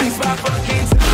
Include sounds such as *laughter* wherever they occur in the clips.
these my fucking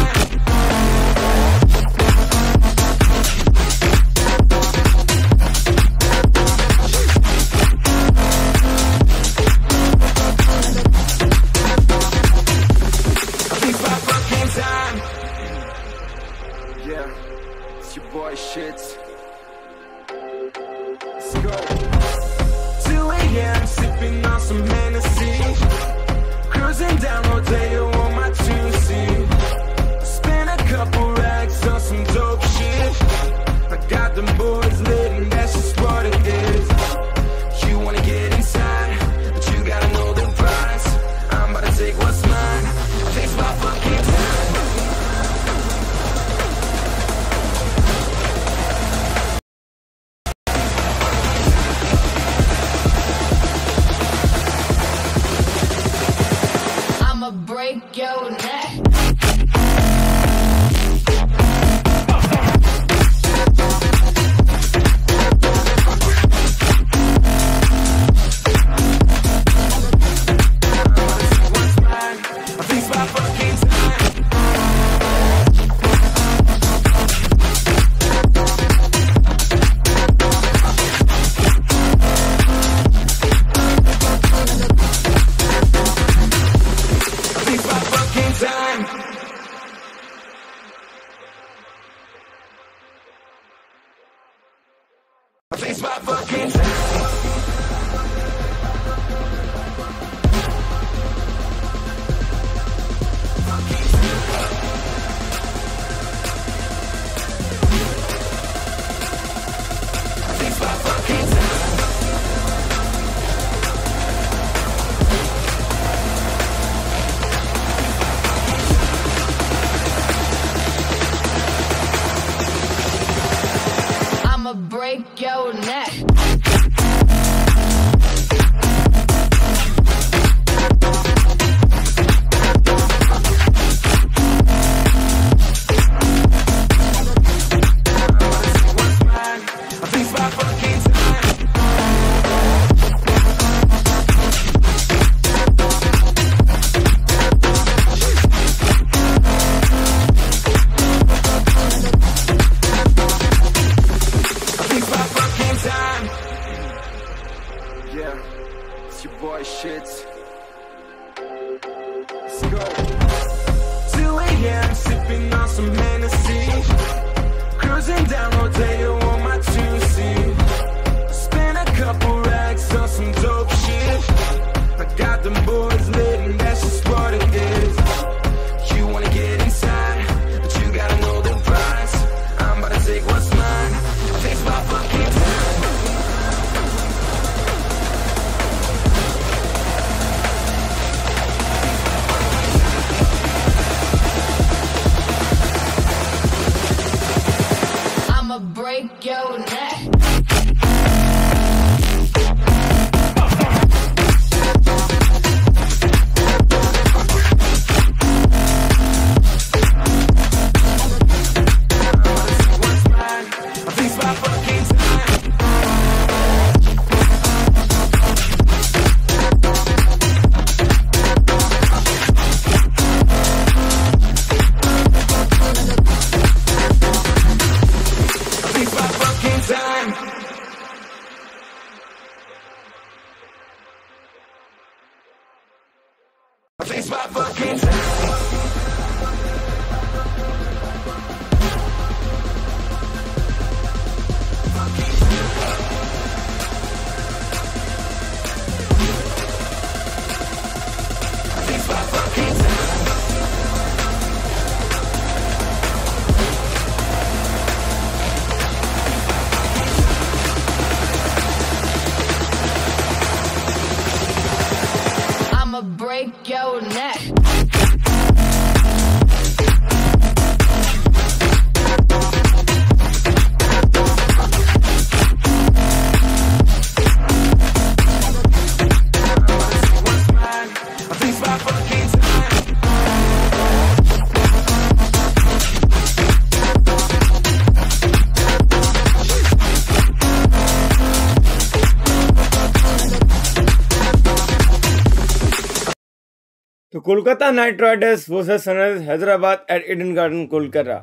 Kolkata night Riders versus Sunrise Hyderabad at Eden Garden Kolkata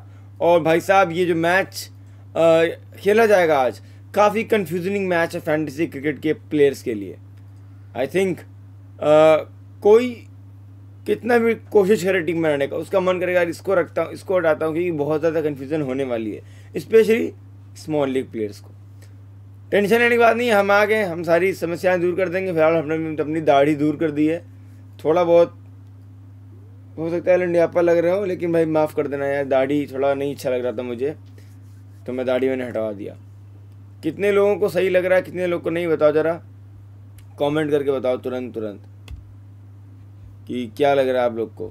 और भाई साहब ये जो मैच आ, खेला जाएगा आज काफ़ी कन्फ्यूजनिंग मैच है फैंटेसी क्रिकेट के प्लेयर्स के लिए आई थिंक कोई कितना भी कोशिश करे टीम बनाने का उसका मन करेगा इसको रखता हूँ इसको हटाता हूँ क्योंकि बहुत ज़्यादा कन्फ्यूजन होने वाली है स्पेशली स्मॉल लीग प्लेयर्स को टेंशन लेने की बात नहीं हम आ गए हम सारी समस्याएं दूर कर देंगे फिलहाल हमने अपनी दाढ़ी दूर कर दी है थोड़ा बहुत हो सकता है लंडियापा लग रहा हूँ लेकिन भाई माफ़ कर देना यार दाढ़ी थोड़ा नहीं अच्छा लग रहा था मुझे तो मैं दाढ़ी मैंने हटवा दिया कितने लोगों को सही लग रहा है कितने लोग को नहीं बताओ ज़रा कमेंट करके बताओ तुरंत तुरंत कि क्या लग रहा है आप लोग को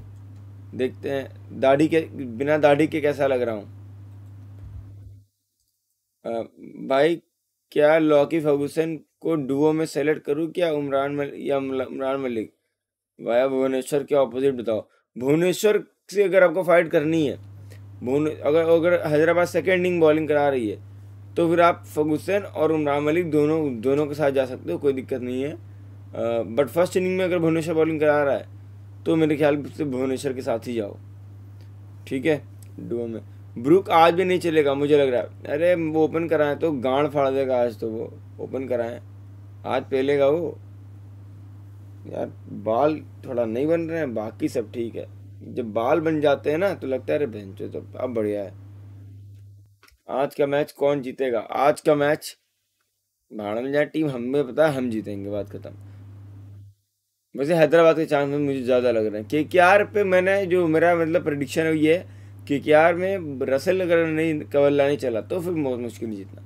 देखते हैं दाढ़ी के बिना दाढ़ी के कैसा लग रहा हूँ भाई क्या लॉकी फर्गूसन को डुओ में सेलेक्ट करूँ क्या उमरान मल या उमरान मलिक भाई भुवनेश्वर के ऑपोजिट बताओ भुवनेश्वर से अगर आपको फाइट करनी है भुवने अगर अगर हैदराबाद सेकेंड इनिंग बॉलिंग करा रही है तो फिर आप फगुसन और उमरान मलिक दोनों दोनों के साथ जा सकते हो कोई दिक्कत नहीं है बट फर्स्ट इनिंग में अगर भुवनेश्वर बॉलिंग करा रहा है तो मेरे ख्याल से भुवनेश्वर के साथ ही जाओ ठीक है डुओ में ब्रुक आज भी नहीं चलेगा मुझे लग रहा है अरे वो ओपन कराएं तो गांड फाड़ देगा आज तो वो ओपन कराएं आज पहलेगा वो यार बाल थोड़ा नहीं बन रहे हैं बाकी सब ठीक है जब बाल बन जाते हैं ना तो लगता है अरे चो तो अब बढ़िया है आज का मैच कौन जीतेगा आज का मैच भाड़ा में जाए टीम हमें पता है हम जीतेंगे बात खत्म वैसे हैदराबाद के चांस में मुझे ज़्यादा लग रहे हैं के के आर पे मैंने जो मेरा मतलब प्रडिक्शन है ये है के के आर में रसल अगर नहीं कवर लाने चला तो फिर बहुत मुश्किल जीतना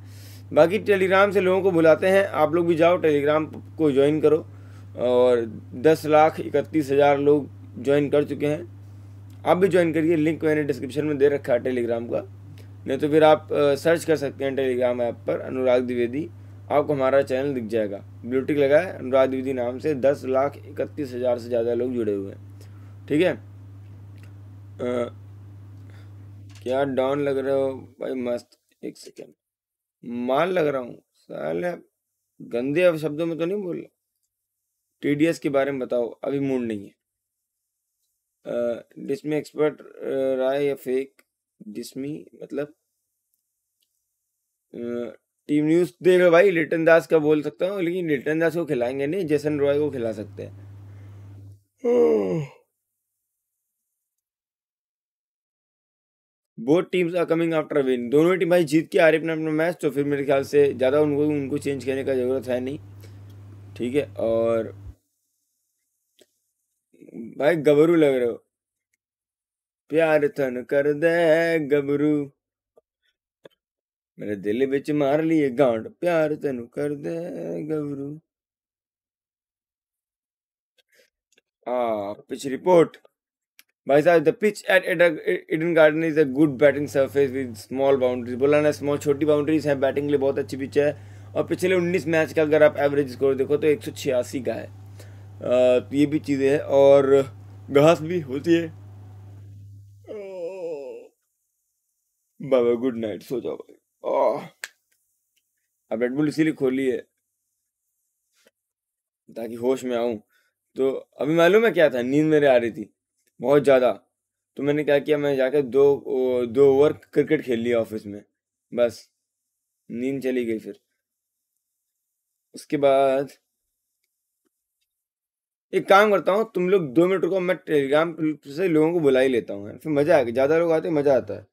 बाकी टेलीग्राम से लोगों को बुलाते हैं आप लोग भी जाओ टेलीग्राम को ज्वाइन करो और दस लाख इकतीस हज़ार लोग ज्वाइन कर चुके हैं आप भी ज्वाइन करिए लिंक मैंने डिस्क्रिप्शन में दे रखा है टेलीग्राम का नहीं तो फिर आप सर्च कर सकते हैं टेलीग्राम ऐप पर अनुराग द्विवेदी आपको हमारा चैनल दिख जाएगा ब्लूटिक लगा है अनुराग द्विवेदी नाम से दस लाख इकतीस हज़ार से ज़्यादा लोग जुड़े हुए हैं ठीक है क्या डाउन लग रहे हो भाई मस्त एक सेकेंड माल लग रहा हूँ साले गंदे शब्दों में तो नहीं बोल रहा टीडीएस के बारे में बताओ अभी मूड नहीं है जिसमें एक्सपर्ट राय या फेक जिसमी मतलब टीम न्यूज देख लो भाई लिटन दास का बोल सकता हूँ लेकिन लिटन दास को खिलाएंगे नहीं जैसन रॉय को खिला सकते हैं both teams are coming after win दोनों टीम भाई जीत के आ रही अपने अपने मैच तो फिर मेरे ख्याल से ज़्यादा उनको उनको चेंज करने का ज़रूरत है नहीं ठीक है और भाई गबरू लग रहे हो प्यार तन कर दे गबरू मेरे दिल बिच मार लिए गांड प्यार तेन कर दे गबरू आ हाँ, पिच रिपोर्ट भाई साहब the pitch at Eden Garden is a good batting surface with small boundaries बोला ना स्मॉल छोटी बाउंड्रीज है बैटिंग के लिए बहुत अच्छी पिच है और पिछले 19 मैच का अगर आप एवरेज स्कोर देखो तो एक का है ये भी चीज़ें हैं और घास भी होती है बाबा गुड नाइट सो जाओ भाई अब रेडबुल इसीलिए खोली है ताकि होश में आऊं तो अभी मालूम है क्या था नींद मेरे आ रही थी बहुत ज़्यादा तो मैंने क्या किया मैं जाकर दो दो ओवर क्रिकेट खेल लिया ऑफिस में बस नींद चली गई फिर उसके बाद एक काम करता हूँ तुम लोग दो मिनट को मैं टेलीग्राम से लोगों को बुला ही लेता हूँ फिर मजा आएगा ज़्यादा लोग आते मज़ा आता है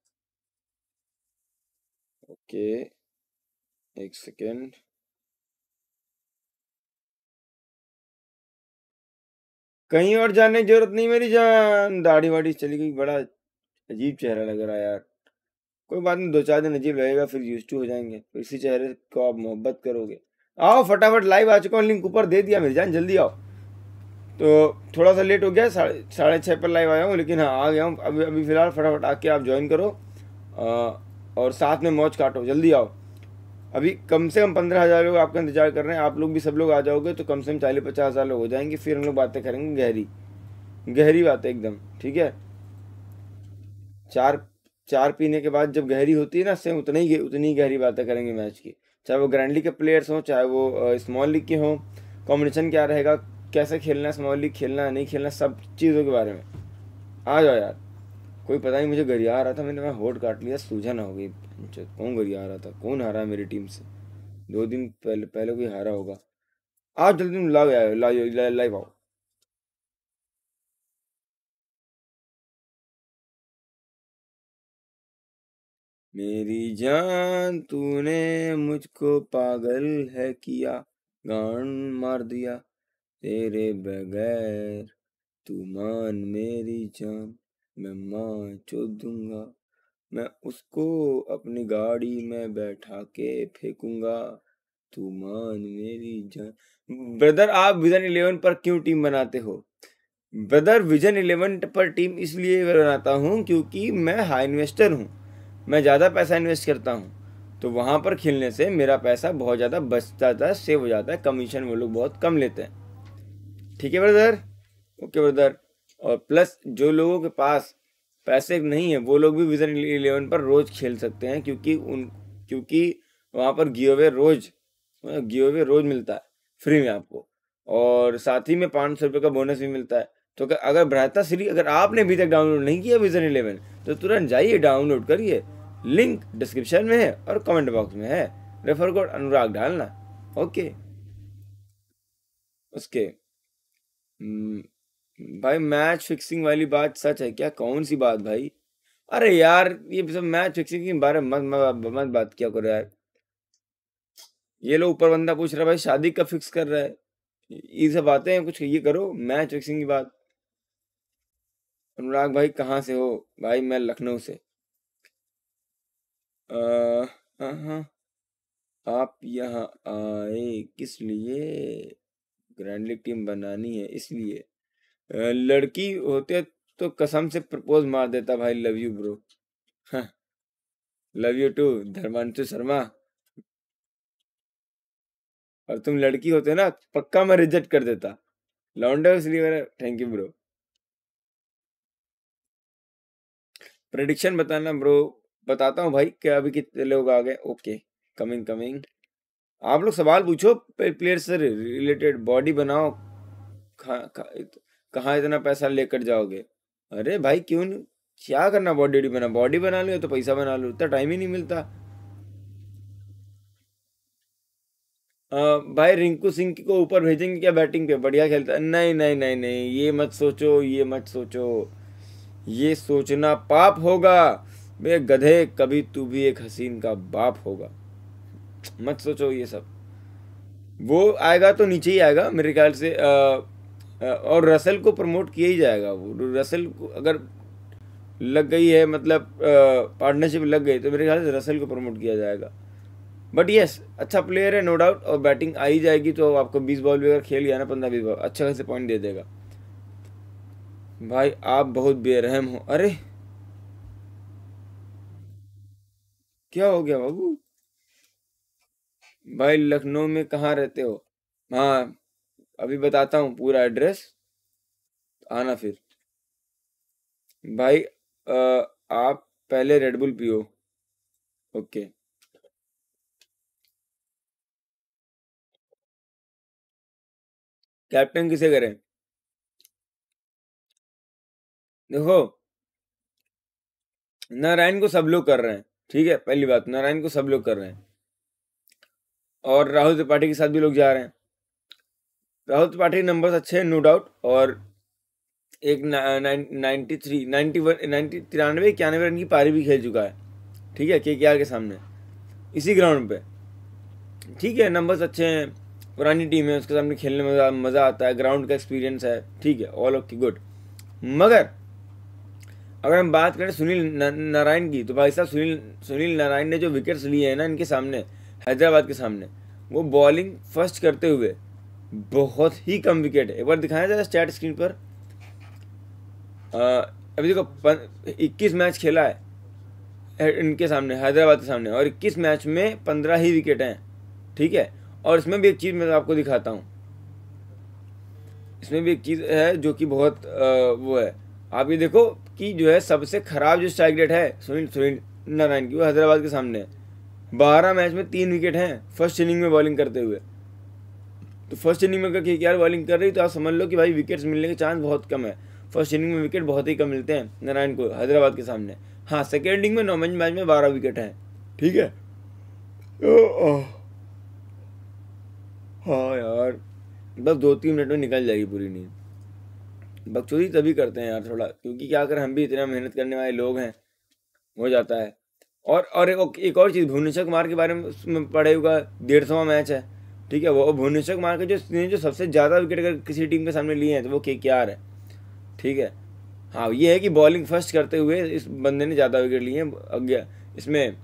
ओके एक सेकेंड कहीं और जाने की जरूरत नहीं मेरी जान दाढ़ी वाड़ी चली गई बड़ा अजीब चेहरा लग रहा है यार कोई बात नहीं दो चार दिन अजीब लगेगा फिर यूज टू हो जाएंगे तो इसी चेहरे को आप मोहब्बत करोगे आओ फटाफट लाइव आ चुका हूँ लिंक ऊपर दे दिया मेरी जान जल्दी आओ तो थोड़ा सा लेट हो गया साढ़े साढ़े छः पर लाइव आया हूँ लेकिन हाँ आ गया हूँ अभी अभी फ़िलहाल फटाफट आके आप ज्वाइन करो आ, और साथ में मौज काटो जल्दी आओ अभी कम से कम पंद्रह हज़ार लोग आपका इंतजार कर रहे हैं आप लोग भी सब लोग आ जाओगे तो कम से कम चालीस पचास हज़ार लोग हो जाएंगे फिर हम लोग बातें करेंगे गहरी गहरी बातें एकदम ठीक है चार चार पीने के बाद जब गहरी होती है ना सेम उतना ही उतनी ही गहरी बातें करेंगे मैच की चाहे वो ग्रैंड लीग के प्लेयर्स हों चाहे वो स्मॉल लीग के हों कॉम्बिनेशन क्या रहेगा कैसे खेलना है स्मॉल लीग खेलना है नहीं खेलना सब चीज़ों के बारे में आ जाओ यार कोई पता नहीं मुझे गरिया आ रहा था मैंने मैं होट काट लिया सूझा ना हो गई अच्छा, कौन गरिया आ रहा था कौन हारा मेरी टीम से दो दिन पहले पहले कोई हारा होगा आज जल्दी लाओ यार लाओ लाइव आओ मेरी जान तूने मुझको पागल है किया गान मार दिया तेरे बगैर तू मान मेरी जान मैं माँ चो दूंगा मैं उसको अपनी गाड़ी में बैठा के फेंकूंगा तू मान मेरी जान ब्रदर आप विजन इलेवन पर क्यों टीम बनाते हो ब्रदर विजन इलेवन पर टीम इसलिए बनाता हूँ क्योंकि मैं हाई इन्वेस्टर हूँ मैं ज़्यादा पैसा इन्वेस्ट करता हूँ तो वहाँ पर खेलने से मेरा पैसा बहुत ज़्यादा बच जाता है सेव हो जाता है कमीशन वो लोग बहुत कम लेते हैं ठीक है ब्रदर ओके ब्रदर और प्लस जो लोगों के पास पैसे नहीं है वो लोग भी विजन इलेवन पर रोज खेल सकते हैं क्योंकि उन क्योंकि वहाँ पर गियोवे रोज गियोवे रोज मिलता है फ्री में आपको और साथ ही में पाँच सौ रुपये का बोनस भी मिलता है तो अगर ब्रहता श्री अगर आपने अभी तक डाउनलोड नहीं किया विजन इलेवन तो तुरंत जाइए डाउनलोड करिए लिंक डिस्क्रिप्शन में है और कमेंट बॉक्स में है रेफर कोड अनुराग डालना ओके उसके हम्म, भाई मैच फिक्सिंग वाली बात सच है क्या कौन सी बात भाई अरे यार ये सब मैच फिक्सिंग के बारे में मत मत, मत बात क्या करो यार ये लोग ऊपर बंदा पूछ रहा भाई शादी कब फिक्स कर रहा है ये सब आते हैं कुछ ये करो मैच फिक्सिंग की बात अनुराग भाई कहाँ से हो भाई मैं लखनऊ से आ, हाँ, हाँ। आप यहाँ आए किस लिए ग्रैंड लीग टीम बनानी है इसलिए लड़की होते तो कसम से प्रपोज मार देता भाई love you bro love you too Dharmanshu Sharma और तुम लड़की होते ना पक्का मैं रिजेक्ट कर देता लॉन्डर इसलिए मेरा थैंक यू ब्रो प्रडिक्शन बताना ब्रो बताता हूँ भाई क्या अभी कितने लोग आ गए ओके कमिंग कमिंग आप लोग सवाल पूछो प्लेयर से रिलेटेड बॉडी बनाओ कहाँ इतना पैसा लेकर जाओगे अरे भाई क्यों नहीं क्या करना बॉडी वॉडी बना बॉडी बना लो तो पैसा बना लो इतना टाइम ही नहीं मिलता आ, भाई रिंकू सिंह को ऊपर भेजेंगे क्या बैटिंग पे बढ़िया खेलता नहीं नहीं नहीं नहीं ये मत सोचो ये मत सोचो ये सोचना पाप होगा मेरे गधे कभी तू भी एक हसीन का बाप होगा मत सोचो ये सब वो आएगा तो नीचे ही आएगा मेरे ख्याल से आ, आ, और रसल को प्रमोट किया ही जाएगा वो रसल को अगर लग गई है मतलब पार्टनरशिप लग गई तो मेरे ख्याल से रसल को प्रमोट किया जाएगा बट yes, अच्छा प्लेयर है नो डाउट और बैटिंग आई जाएगी तो आपको बीस बॉल भी अगर खेल गया ना पंद्रह बीस बॉल अच्छा खासे पॉइंट दे देगा भाई आप बहुत बेरहम हो अरे क्या हो गया बाबू भाई लखनऊ में कहाँ रहते हो हाँ अभी बताता हूँ पूरा एड्रेस आना फिर भाई आ, आप पहले रेडबुल पियो ओके कैप्टन किसे करें देखो नारायण को सब लोग कर रहे हैं ठीक है पहली बात नारायण को सब लोग कर रहे हैं और राहुल त्रिपाठी के साथ भी लोग जा रहे हैं राहुल त्रिपाठी नंबर्स अच्छे हैं नो डाउट और एक ninety three ninety one ninety तिरानवे इक्यानवे रन की पारी भी खेल चुका है ठीक है के के सामने इसी ग्राउंड पे ठीक है नंबर्स अच्छे हैं पुरानी टीम है उसके सामने खेलने में मज़ा आता है ग्राउंड का एक्सपीरियंस है ठीक है ऑल ओके गुड मगर अगर हम बात करें सुनील नारायण की तो भाई साहब सुनील सुनील नारायण ने जो विकेट्स लिए हैं ना इनके सामने हैदराबाद के सामने वो बॉलिंग फर्स्ट करते हुए बहुत ही कम विकेट है एक बार दिखाया ज़रा स्टैट स्क्रीन पर आ, अभी देखो इक्कीस मैच खेला है इनके सामने हैदराबाद के सामने और इक्कीस मैच में पंद्रह ही विकेट हैं ठीक है और इसमें भी एक चीज़ मैं आपको दिखाता हूँ इसमें भी एक चीज़ है जो कि बहुत आ, वो है आप ये देखो कि जो है सबसे खराब जो स्ट्राइक रेट है सुनील सुनील नारायण की वो हैदराबाद के सामने है बारह मैच में तीन विकेट हैं फर्स्ट इनिंग में बॉलिंग करते हुए तो फर्स्ट इनिंग में अगर के बॉलिंग कर रही तो आप समझ लो कि भाई विकेट्स मिलने के चांस बहुत कम है फर्स्ट इनिंग में विकेट बहुत ही कम मिलते हैं नारायण को हैदराबाद के सामने हाँ सेकेंड इनिंग में नौमेंज मैच में बारह विकेट हैं ठीक है हाँ यार बस दो तीन मिनट में निकल जाएगी पूरी नींद बकचोदी तभी करते हैं यार थोड़ा क्योंकि क्या कर हम भी इतना मेहनत करने वाले लोग हैं हो जाता है और और एक और चीज़ भुवनेश्वर कुमार के बारे में पढ़े हुआ डेढ़ सौवा मैच है ठीक है वो भुवनेश्वर कुमार के जो जो सबसे ज़्यादा विकेट अगर किसी टीम के सामने लिए हैं तो वो के के आर है ठीक है हाँ ये है कि बॉलिंग फर्स्ट करते हुए इस बंदे ने ज़्यादा विकेट लिए हैं इसमें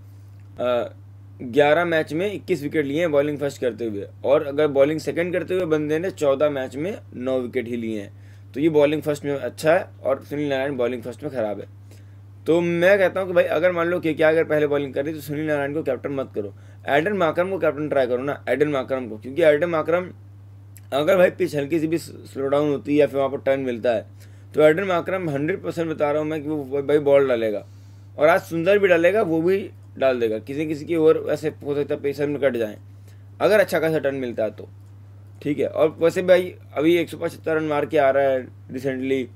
ग्यारह मैच में इक्कीस विकेट लिए हैं बॉलिंग फर्स्ट करते हुए और अगर बॉलिंग सेकेंड करते हुए बंदे ने चौदह मैच में नौ विकेट ही लिए हैं तो ये बॉलिंग फर्स्ट में अच्छा है और सुनील नारायण बॉलिंग फर्स्ट में ख़राब है तो मैं कहता हूँ कि भाई अगर मान लो कि क्या अगर पहले बॉलिंग करी तो सुनील नारायण को कैप्टन मत करो एडन माक्रम को कैप्टन ट्राई करो ना एडन माक्रम को क्योंकि एडन माक्रम अगर भाई पिच हल्की सी भी स्लो डाउन होती है या फिर वहाँ पर टर्न मिलता है तो एडन माक्रम हंड्रेड परसेंट बता रहा हूँ मैं कि वो भाई बॉल डालेगा और आज सुंदर भी डालेगा वो भी डाल देगा किसी किसी की ओवर ऐसे हो सकता है पेसर में कट जाए अगर अच्छा खासा टर्न मिलता है तो ठीक है और वैसे भाई अभी एक सौ पचहत्तर रन मार के आ रहा है रिसेंटली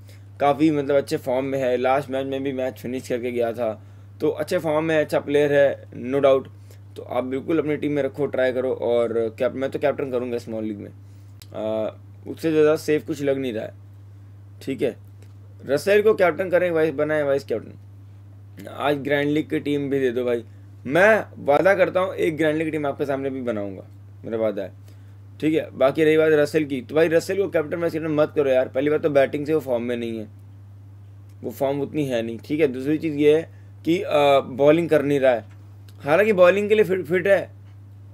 काफ़ी मतलब अच्छे फॉर्म में है लास्ट मैच में भी मैच फिनिश करके गया था तो अच्छे फॉर्म में अच्छा प्लेयर है नो डाउट तो आप बिल्कुल अपनी टीम में रखो ट्राई करो और कैप मैं तो कैप्टन करूँगा स्मॉल लीग में उससे ज़्यादा सेफ कुछ लग नहीं रहा है ठीक है रसेल को कैप्टन करें वाइस बनाए वाइस कैप्टन आज ग्रैंड लीग की टीम भी दे दो भाई मैं वादा करता हूँ एक ग्रैंड लीग टीम आपके सामने भी बनाऊँगा मेरा वादा है ठीक है बाकी रही बात रसेल की तो भाई रसेल को कैप्टन वाइस कैप्टन मत करो यार पहली बात तो बैटिंग से वो फॉर्म में नहीं है वो फॉर्म उतनी है नहीं ठीक है दूसरी चीज़ ये है कि बॉलिंग कर नहीं रहा है हालांकि बॉलिंग के लिए फिट फिट है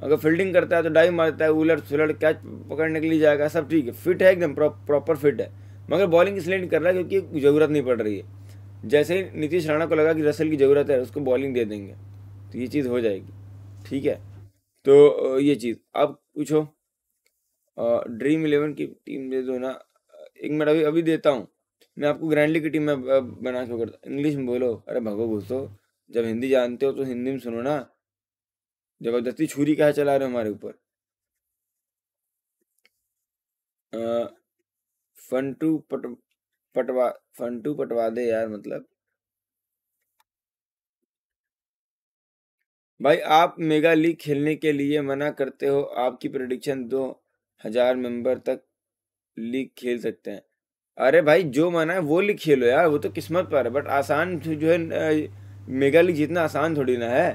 अगर फील्डिंग करता है तो डाइव मारता है उलट सुलट कैच पकड़ने के लिए जाएगा सब ठीक है फिट है एकदम प्रॉपर फिट है मगर बॉलिंग इसलिए नहीं कर रहा है क्योंकि ज़रूरत नहीं पड़ रही है जैसे ही नीतीश राणा को लगा कि रसल की ज़रूरत है उसको बॉलिंग दे देंगे तो ये चीज़ हो जाएगी ठीक है तो ये चीज़ अब पूछो ड्रीम इलेवन की टीम दे दो ना एक मिनट अभी अभी देता हूँ। मैं आपको ग्रैंडली की टीम में बना क्यों करता इंग्लिश में बोलो, अरे भगो घुसो, जब हिंदी जानते हो तो हिंदी में सुनो ना। ज़बरदस्ती छुरी कहा चला रहे हो हमारे ऊपर? फंटू पट पटवा फंटू पटवा दे यार मतलब। भाई आप मेगा लीग खेलने के लिए मना करते हो, आपकी प्रोडिक्शन दो हजार मेंबर तक लीग खेल सकते हैं अरे भाई जो माना है वो लीग खेलो यार वो तो किस्मत पर है बट आसान जो है मेगा लीग जितना आसान थोड़ी ना है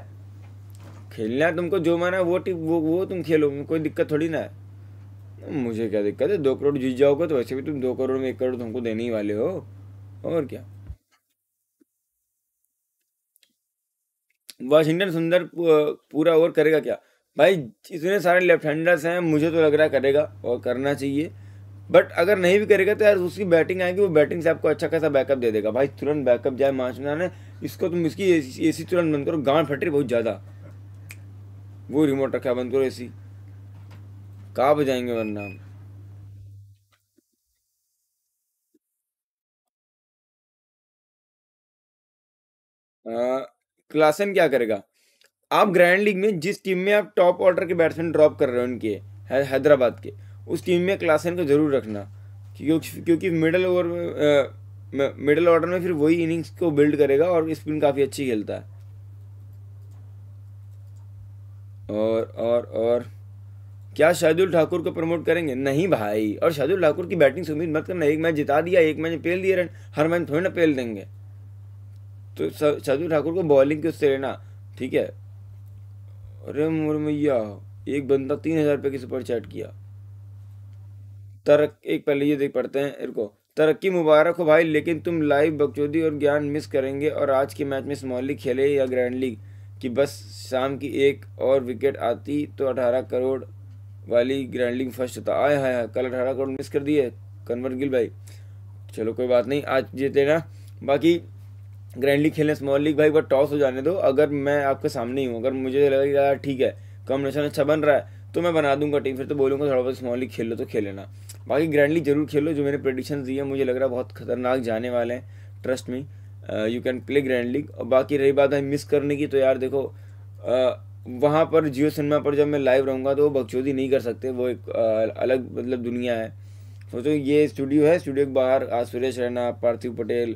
खेलना है तुमको जो माना है वो टीम वो वो तुम खेलो कोई दिक्कत थोड़ी ना है मुझे क्या दिक्कत है दो करोड़ जीत जाओगे तो वैसे भी तुम दो करोड़ में एक करोड़ तुमको देने ही वाले हो और क्या वाशिंगटन सुंदर पूरा ओवर करेगा क्या भाई इतने सारे लेफ्ट हैंडर्स हैं मुझे तो लग रहा है करेगा और करना चाहिए बट अगर नहीं भी करेगा तो यार उसकी बैटिंग आएगी वो बैटिंग से आपको अच्छा खासा बैकअप दे देगा भाई तुरंत बैकअप जाए में आने इसको तुम इसकी ए सी तुरंत बंद करो गांड फट रही बहुत ज़्यादा वो रिमोट रखा बंद करो ए सी कहाँ जाएंगे वरना क्लासन क्या करेगा आप ग्रैंड लीग में जिस टीम में आप टॉप ऑर्डर के बैट्समैन ड्रॉप कर रहे हो उनके है, हैदराबाद के उस टीम में क्लासन को ज़रूर रखना क्योंकि क्योंकि मिडल ओवर मिडल ऑर्डर में फिर वही इनिंग्स को बिल्ड करेगा और स्पिन काफ़ी अच्छी खेलता है और और और क्या शाहदुल ठाकुर को प्रमोट करेंगे नहीं भाई और शाहदुल ठाकुर की बैटिंग से उम्मीद मत करना एक मैच जिता दिया एक मैच पेल दिए रन हर मैच थोड़ी ना पेल देंगे तो शाहदुल ठाकुर को बॉलिंग के उससे लेना ठीक है अरे मुरमैया एक बंदा तीन हजार रुपये की सुपर चैट किया तरक एक पहले ये देख पढ़ते हैं इनको तरक्की मुबारक हो भाई लेकिन तुम लाइव बकचोदी और ज्ञान मिस करेंगे और आज के मैच में स्मॉल लीग खेले या ग्रैंड लीग कि बस शाम की एक और विकेट आती तो अठारह करोड़ वाली ग्रैंड लीग फर्स्ट होता आया हाय हाय कल अठारह करोड़ मिस कर दिए कन्वर गिल भाई चलो कोई बात नहीं आज जीते ना बाकी ग्रैंड लीग स्मॉल लीग भाई बार टॉस हो जाने दो अगर मैं आपके सामने ही हूँ अगर मुझे लगेगा यार ठीक है कॉम्बिनेशन अच्छा बन रहा है तो मैं बना दूंगा टीम फिर तो बोलूँगा थोड़ा बहुत स्मॉल लीग खेल लो तो खेल लेना बाकी ग्रैंड लीग जरूर खेलो जो मैंने प्रडिक्शन दी है मुझे लग रहा है बहुत खतरनाक जाने वाले हैं trust me you can play grand league और बाकी रही बात है मिस करने की तो यार देखो uh, वहाँ पर जियो सिनेमा पर जब मैं लाइव रहूँगा तो वो बगचौदी नहीं कर सकते वो एक uh, अलग मतलब दुनिया है सोचो तो ये स्टूडियो है स्टूडियो के बाहर आज सुरेश रैना पार्थिव पटेल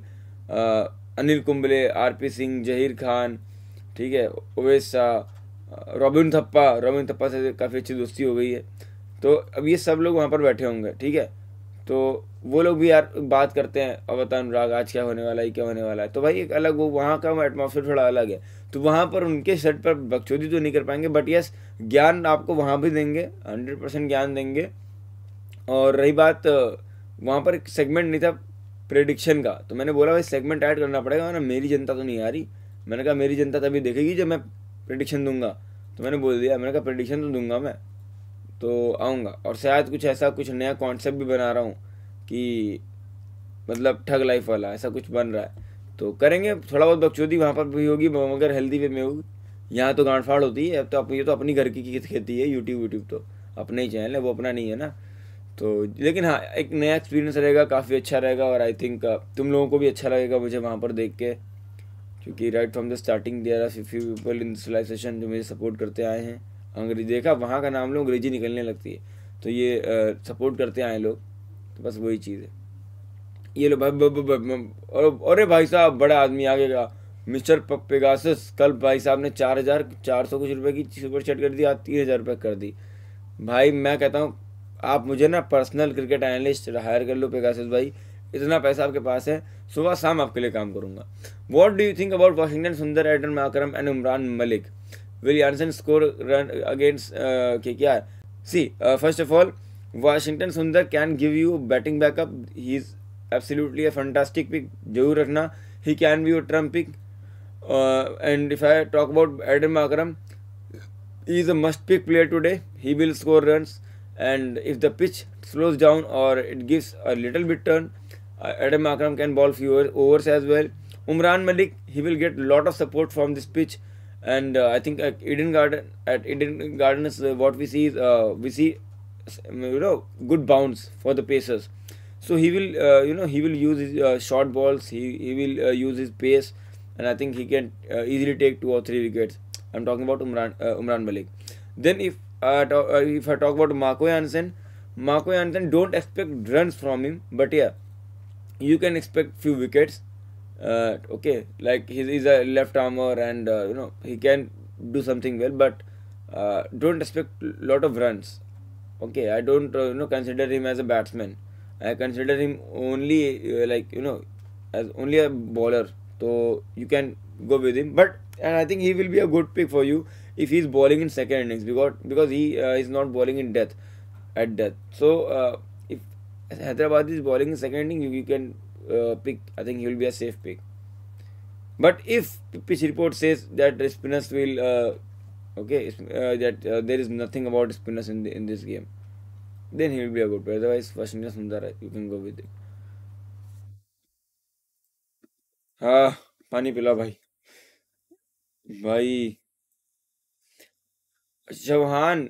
uh, अनिल कुंबले आरपी सिंह जहीर खान ठीक है ओवैस शाह रॉबिन थप्पा रॉबिन थप्पा से काफ़ी अच्छी दोस्ती हो गई है तो अब ये सब लोग वहाँ पर बैठे होंगे ठीक है तो वो लोग भी यार बात करते हैं अवता अनुराग आज क्या होने वाला है क्या होने वाला है तो भाई एक अलग वो वहाँ का एटमोसफेयर थोड़ा अलग है तो वहाँ पर उनके शर्ट पर बकचोदी तो नहीं कर पाएंगे बट यस ज्ञान आपको वहाँ भी देंगे हंड्रेड परसेंट ज्ञान देंगे और रही बात वहाँ पर एक सेगमेंट नहीं था प्रेडिक्शन का तो मैंने बोला भाई सेगमेंट ऐड करना पड़ेगा मैंने मेरी जनता तो नहीं आ रही मैंने कहा मेरी जनता तभी देखेगी जब मैं प्रडिक्शन दूंगा तो मैंने बोल दिया मैंने कहा प्रडिक्शन तो दूंगा मैं तो आऊँगा और शायद कुछ ऐसा कुछ नया कॉन्सेप्ट भी बना रहा हूँ कि मतलब ठग लाइफ वाला ऐसा कुछ बन रहा है तो करेंगे थोड़ा बहुत बकचोदी वहाँ पर भी होगी मगर हेल्दी वे में होगी यहाँ तो गांठ फाड़ होती है अब तो अपनी ये तो अपनी घर की खेती है यूट्यूब यूट्यूब तो अपना ही चैनल है वो अपना नहीं है ना तो लेकिन हाँ एक नया एक्सपीरियंस रहेगा काफ़ी अच्छा रहेगा और आई थिंक uh, तुम लोगों को भी अच्छा लगेगा मुझे वहाँ पर देख के क्योंकि right from the starting there are few people in civilization जो मुझे सपोर्ट करते आए हैं अंग्रेजी देखा वहाँ का नाम लो अंग्रेजी निकलने लगती है तो ये सपोर्ट uh, करते आए लोग तो बस वही चीज़ है ये लो भाई अरे भाई साहब बड़ा आदमी आ गया मिस्टर पेगासस कल भाई साहब ने चार हज़ार चार सौ कुछ रुपये की सुपर चैट कर दी आज तीन हज़ार रुपये कर दी भाई मैं कहता हूँ आप मुझे ना पर्सनल क्रिकेट एनालिस्ट हायर कर लो पेगासस भाई इतना पैसा आपके पास है सुबह शाम आपके लिए काम करूंगा what do you think about Washington Sundar Aiden Markram and Umran Malik will Jansen score run against के क्या see first of all Washington Sundar can give you batting backup he is absolutely a fantastic pick जरूर रखना he can be you trump pick and if I talk about Aiden Markram he is a must pick player today he will score run and if the pitch slows down or it gives a little bit turn, uh, Adam Akram can bowl fewer overs as well. Umran Malik, he will get a lot of support from this pitch. And uh, I think at uh, Eden Garden, at Eden Gardens, uh, what we see is uh, we see, you know, good bounce for the Pacers. So he will, uh, you know, he will use his short balls. He he will use his pace, and I think he can easily take two or three wickets. I'm talking about Umran Umran Malik. Then if uh, uh, if I talk about Marco Jansen, Marco Jansen don't expect runs from him, but yeah, you can expect few wickets. Uh, okay, like he's, is a left armer and uh, you know he can do something well, but uh, don't expect lot of runs. Okay, I don't uh, you know consider him as a batsman. I consider him only uh, like you know as only a bowler. So you can go with him, but and I think he will be a good pick for you if he's bowling in second innings because because he uh, is not bowling in death at death. So uh, if Hyderabad is bowling in second innings, you, you can uh, pick. I think he will be a safe pick. But if pitch report says that spinners will, uh, okay, uh, that uh, there is nothing about spinners in the, in this game, then he will be a good player. Otherwise, Vashinda Sundara, you can go with it. हाँ पानी पिला भाई Chauhan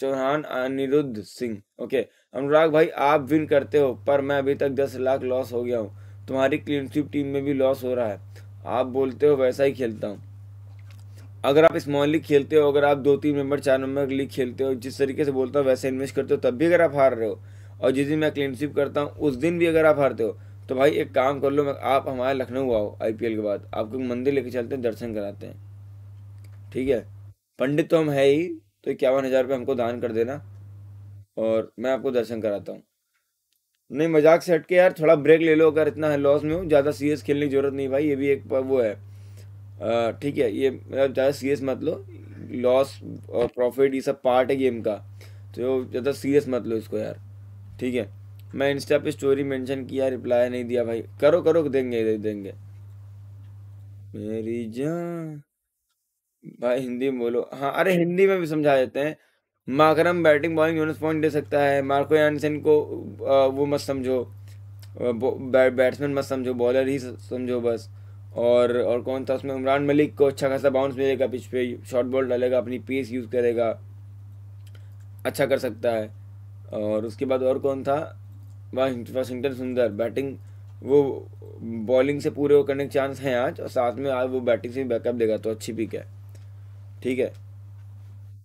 Chauhan Aniruddh Singh okay Anurag भाई आप win करते हो पर मैं अभी तक दस लाख लॉस हो गया हूँ तुम्हारी क्लीनशिप टीम में भी लॉस हो रहा है आप बोलते हो वैसा ही खेलता हूँ अगर आप स्मॉल लीग खेलते हो अगर आप दो तीन मेंबर चार नंबर लीग खेलते हो जिस तरीके से बोलता हूँ वैसे इन्वेस्ट करते हो तब भी अगर आप हार रहे हो और जिस दिन मैं क्लीनशिप करता हूँ उस दिन भी अगर आप हारते हो तो भाई एक काम कर लो मैं आप हमारे लखनऊ आओ आईपीएल के बाद आपको मंदिर लेके चलते हैं दर्शन कराते हैं ठीक है पंडित तो हम है ही तो इक्यावन हज़ार रुपये हमको दान कर देना और मैं आपको दर्शन कराता हूँ नहीं मजाक से हट के यार थोड़ा ब्रेक ले लो अगर इतना है लॉस में हो ज़्यादा सीरियस खेलने की ज़रूरत नहीं भाई ये भी एक वो है ठीक है ये मतलब ज़्यादा सीरियस मत लो लॉस और प्रॉफिट ये सब पार्ट है गेम का तो ज़्यादा सीरियस मत लो इसको यार ठीक है मैं इंस्टा पे स्टोरी मेंशन किया रिप्लाई नहीं दिया भाई करो करो देंगे देंगे मेरी जान भाई हिंदी में बोलो हाँ, अरे हिंदी में भी समझा देते हैं। माकरम बैटिंग बॉलिंग यूनुस पॉइंट दे सकता है, मार्को यानसन को वो मत समझो बैट्समैन मत समझो, बॉलर ही समझो बस। और और कौन था उसमें उमरान मलिक को अच्छा खासा बाउंस मिलेगा पिच पे, शॉर्ट बॉल डालेगा, अपनी पेस यूज़ करेगा। अच्छा कर सकता है। और उसके बाद और कौन था? वाशिंगटन सुंदर बैटिंग वो बॉलिंग से पूरे वो करने के चांस हैं आज और साथ में आज वो बैटिंग से भी बैकअप देगा, तो अच्छी पिक है। ठीक है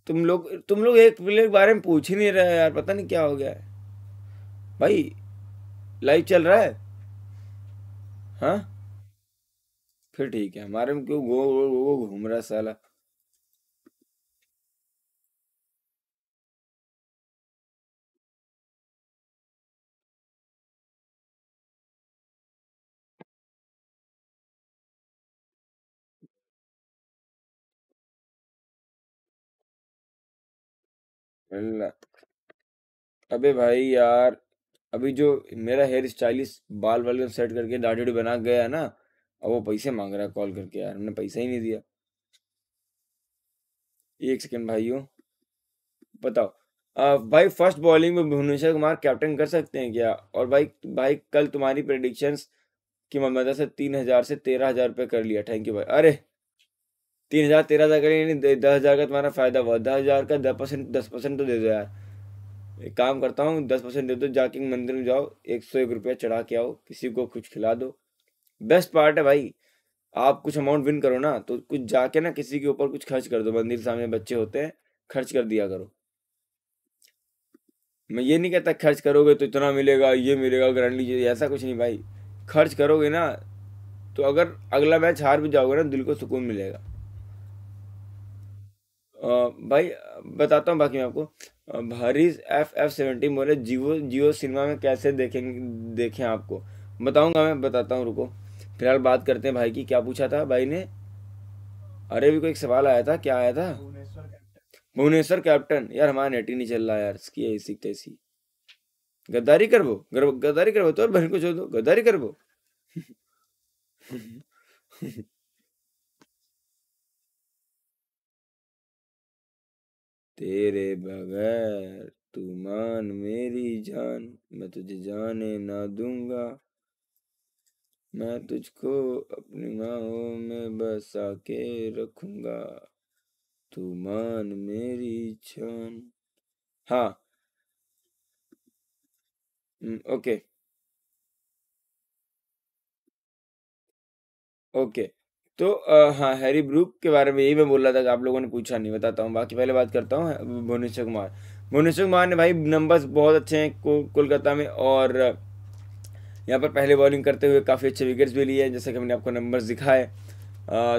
तुम लोग तुम लोग एक प्लेयर के बारे में पूछ ही नहीं रहे यार पता नहीं क्या हो गया है भाई लाइव चल रहा है हाँ फिर ठीक है हमारे में क्यों घूम रहा साला अबे भाई यार, अभी जो मेरा हेयर स्टाइलिस्ट बाल वाल सेट करके दाढी बना गया है ना, अब वो पैसे मांग रहा है कॉल करके यार, हमने पैसा ही नहीं दिया। एक सेकंड भाइयों। बताओ आ, भाई फर्स्ट बॉलिंग में भुवनेश्वर कुमार कैप्टन कर सकते हैं क्या? और भाई भाई कल तुम्हारी प्रेडिक्शंस की म मदद से हजार से तेरह हजार रुपये कर लिया, थैंक यू भाई। अरे! तीन हज़ार तेरह हज़ार करें नहीं दस हज़ार का तुम्हारा फ़ायदा हुआ दस हज़ार का दस परसेंट दस परसेंट तो दे दो यार एक काम करता हूँ दस परसेंट दे दो जाके मंदिर में जाओ एक सौ एक रुपया चढ़ा के आओ किसी को कुछ खिला दो बेस्ट पार्ट है भाई आप कुछ अमाउंट विन करो ना तो कुछ जाके ना किसी के ऊपर कुछ खर्च कर दो मंदिर सामने बच्चे होते हैं खर्च कर दिया करो मैं ये नहीं कहता खर्च करोगे तो इतना मिलेगा ये मिलेगा ग्रहण लीजिए ऐसा कुछ नहीं भाई खर्च करोगे ना तो अगर अगला मैच हार भी जाओगे ना दिल को सुकून मिलेगा भाई बताता हूँ बाकी मैं आपको भारी एफ एफ सेवेंटी मोरे जियो जियो सिनेमा में कैसे देखें देखें आपको बताऊँगा मैं बताता हूँ रुको फिलहाल बात करते हैं भाई की क्या पूछा था भाई ने अरे भी कोई एक सवाल आया था क्या आया था भुवनेश्वर कैप्टन यार हमारा नेट ही नहीं चल रहा यार इसकी ऐसी तैसी गद्दारी कर वो गद्दारी कर वो तो बहन को छोड़ दो गद्दारी कर वो *laughs* तेरे बगैर तू मान मेरी जान मैं तुझे जाने ना दूंगा मैं तुझको अपनी गाँव में बसा के रखूंगा तू मान मेरी जान हाँ हम्म, ओके ओके तो हाँ हैरी ब्रूक के बारे में यही मैं बोल रहा था कि आप लोगों ने पूछा नहीं बताता हूँ बाकी पहले बात करता हूँ भुवनेश्वर कुमार भुवनेश्वर कुमार ने भाई नंबर्स बहुत अच्छे हैं कोलकाता में और यहाँ पर पहले बॉलिंग करते हुए काफ़ी अच्छे विकेट्स भी लिए हैं जैसे कि हमने आपको नंबर्स दिखाए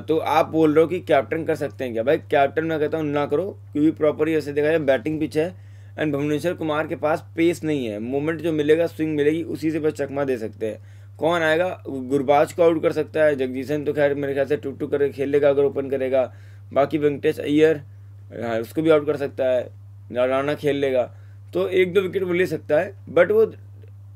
तो आप बोल रहे हो कि कैप्टन कर सकते हैं क्या भाई कैप्टन मैं कहता हूँ ना करो क्योंकि प्रॉपर ही वैसे देखा जाए बैटिंग पिच है एंड भुवनेश्वर कुमार के पास पेस नहीं है मोमेंट जो मिलेगा स्विंग मिलेगी उसी से बस चकमा दे सकते हैं कौन आएगा गुरबाज को आउट कर सकता है जगजीत सिंह तो खैर मेरे ख्याल से टू टू करके खेलेगा अगर ओपन करेगा बाकी वेंकटेश अय्यर हाँ उसको भी आउट कर सकता है राणा खेल लेगा तो एक दो विकेट वो ले सकता है बट वो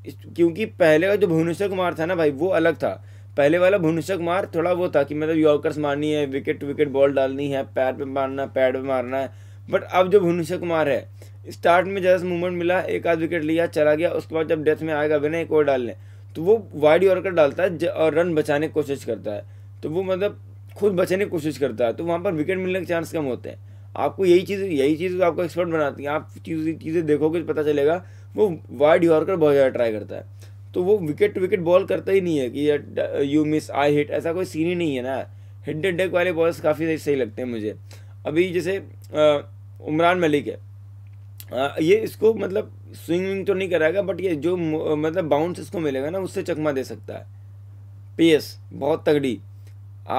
क्योंकि पहले का जो भुवनेश्वर कुमार था ना भाई वो अलग था पहले वाला भुवनेश्वर कुमार थोड़ा वो था कि मतलब यॉर्कर्स मारनी है विकेट टू विकेट बॉल डालनी है पैर पे मारना पैड पे मारना है बट अब जो भुवनेश्वर कुमार है स्टार्ट में जैसा मूवमेंट मिला एक आध विकेट लिया चला गया उसके बाद जब डेथ में आएगा विनय एक और डाल लें तो वो वाइड यॉर्कर डालता है और रन बचाने की कोशिश करता है तो वो मतलब खुद बचाने की कोशिश करता है तो वहाँ पर विकेट मिलने के चांस कम होते हैं आपको यही चीज़ यही चीज़ आपको एक्सपर्ट बनाती है आप चीज़ चीज़ें देखोगे तो पता चलेगा वो वाइड यॉर्कर बहुत ज़्यादा ट्राई करता है तो वो विकेट विकेट बॉल करता ही नहीं है कि यू मिस आई हिट ऐसा कोई सीन ही नहीं है ना हिट डेक वाले बॉल्स काफ़ी सही लगते हैं मुझे अभी जैसे उमरान मलिक है ये इसको मतलब स्विंग विंग तो नहीं कराएगा बट ये जो मतलब बाउंस इसको मिलेगा ना उससे चकमा दे सकता है पेस बहुत तगड़ी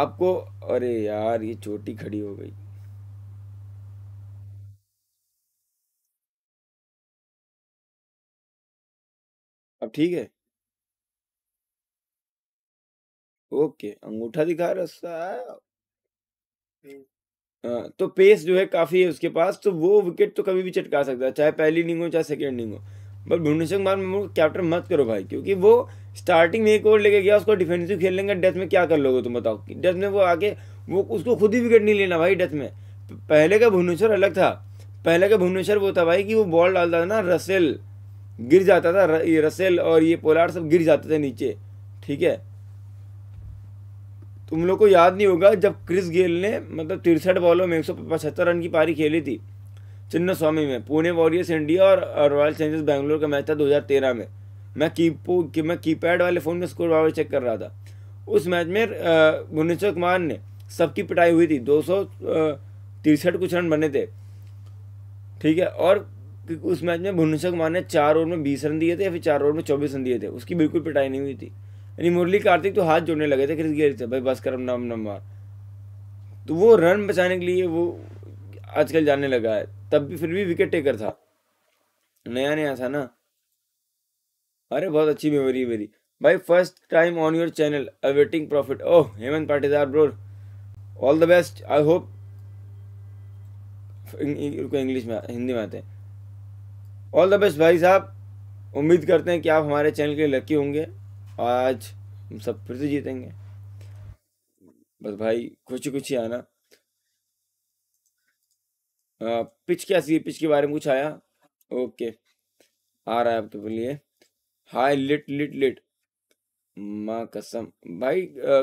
आपको अरे यार ये चोटी खड़ी हो गई अब ठीक है ओके अंगूठा दिखा रहा है तो पेस जो है काफ़ी है उसके पास तो वो विकेट तो कभी भी चटका सकता है चाहे पहली इनिंग हो चाहे सेकेंड इनिंग हो बट भुवनेश्वर कुमार मेमू कैप्टन मत करो भाई क्योंकि वो स्टार्टिंग में एक ओवर लेके गया उसको डिफेंसिव खेल लेंगे डेथ में क्या कर लोगे तुम बताओ डेथ में वो आके वो उसको खुद ही विकेट नहीं लेना भाई डेथ में पहले का भुवनेश्वर अलग था पहले का भुवनेश्वर वो था भाई कि वो बॉल डालता था ना रसेल गिर जाता था ये रसेल और ये पोलार सब गिर जाते थे नीचे ठीक है तुम लोग को याद नहीं होगा जब क्रिस गेल ने मतलब तिरसठ बॉलों में एक रन की पारी खेली थी चिन्ना स्वामी में पुणे वॉरियर्स इंडिया और रॉयल चैलेंजर्स बैंगलोर का मैच था दो में मैं कीपो कि मैं कीपैड वाले फ़ोन में स्कोर बाबर चेक कर रहा था उस मैच में भुवनेश्वर कुमार ने सबकी पिटाई हुई थी दो सौ तिरसठ कुछ रन बने थे ठीक है और उस मैच में भुवनेश्वर कुमार ने चार ओवर में बीस रन दिए थे या फिर चार ओवर में चौबीस रन दिए थे उसकी बिल्कुल पिटाई नहीं हुई थी यानी मुरली कार्तिक तो हाथ जोड़ने लगे थे क्रिस गेल से भाई बस करम नम नम मार तो वो रन बचाने के लिए वो आजकल जाने लगा है तब भी फिर भी विकेट टेकर था नया नया था ना अरे बहुत अच्छी मेमोरी है मेरी भाई first time on your channel awaiting profit oh Hemant Patidar bro all the best I hope रुको इंग्लिश में हिंदी में आते हैं ऑल द बेस्ट भाई साहब उम्मीद करते हैं कि आप हमारे चैनल के लकी होंगे आज हम सब फिर से जीतेंगे बस भाई खुशी खुशी आना पिच क्या सी पिच के बारे में कुछ आया ओके आ रहा है आपके तो बोलिए हाय लिट लिट लिट माँ कसम भाई आ,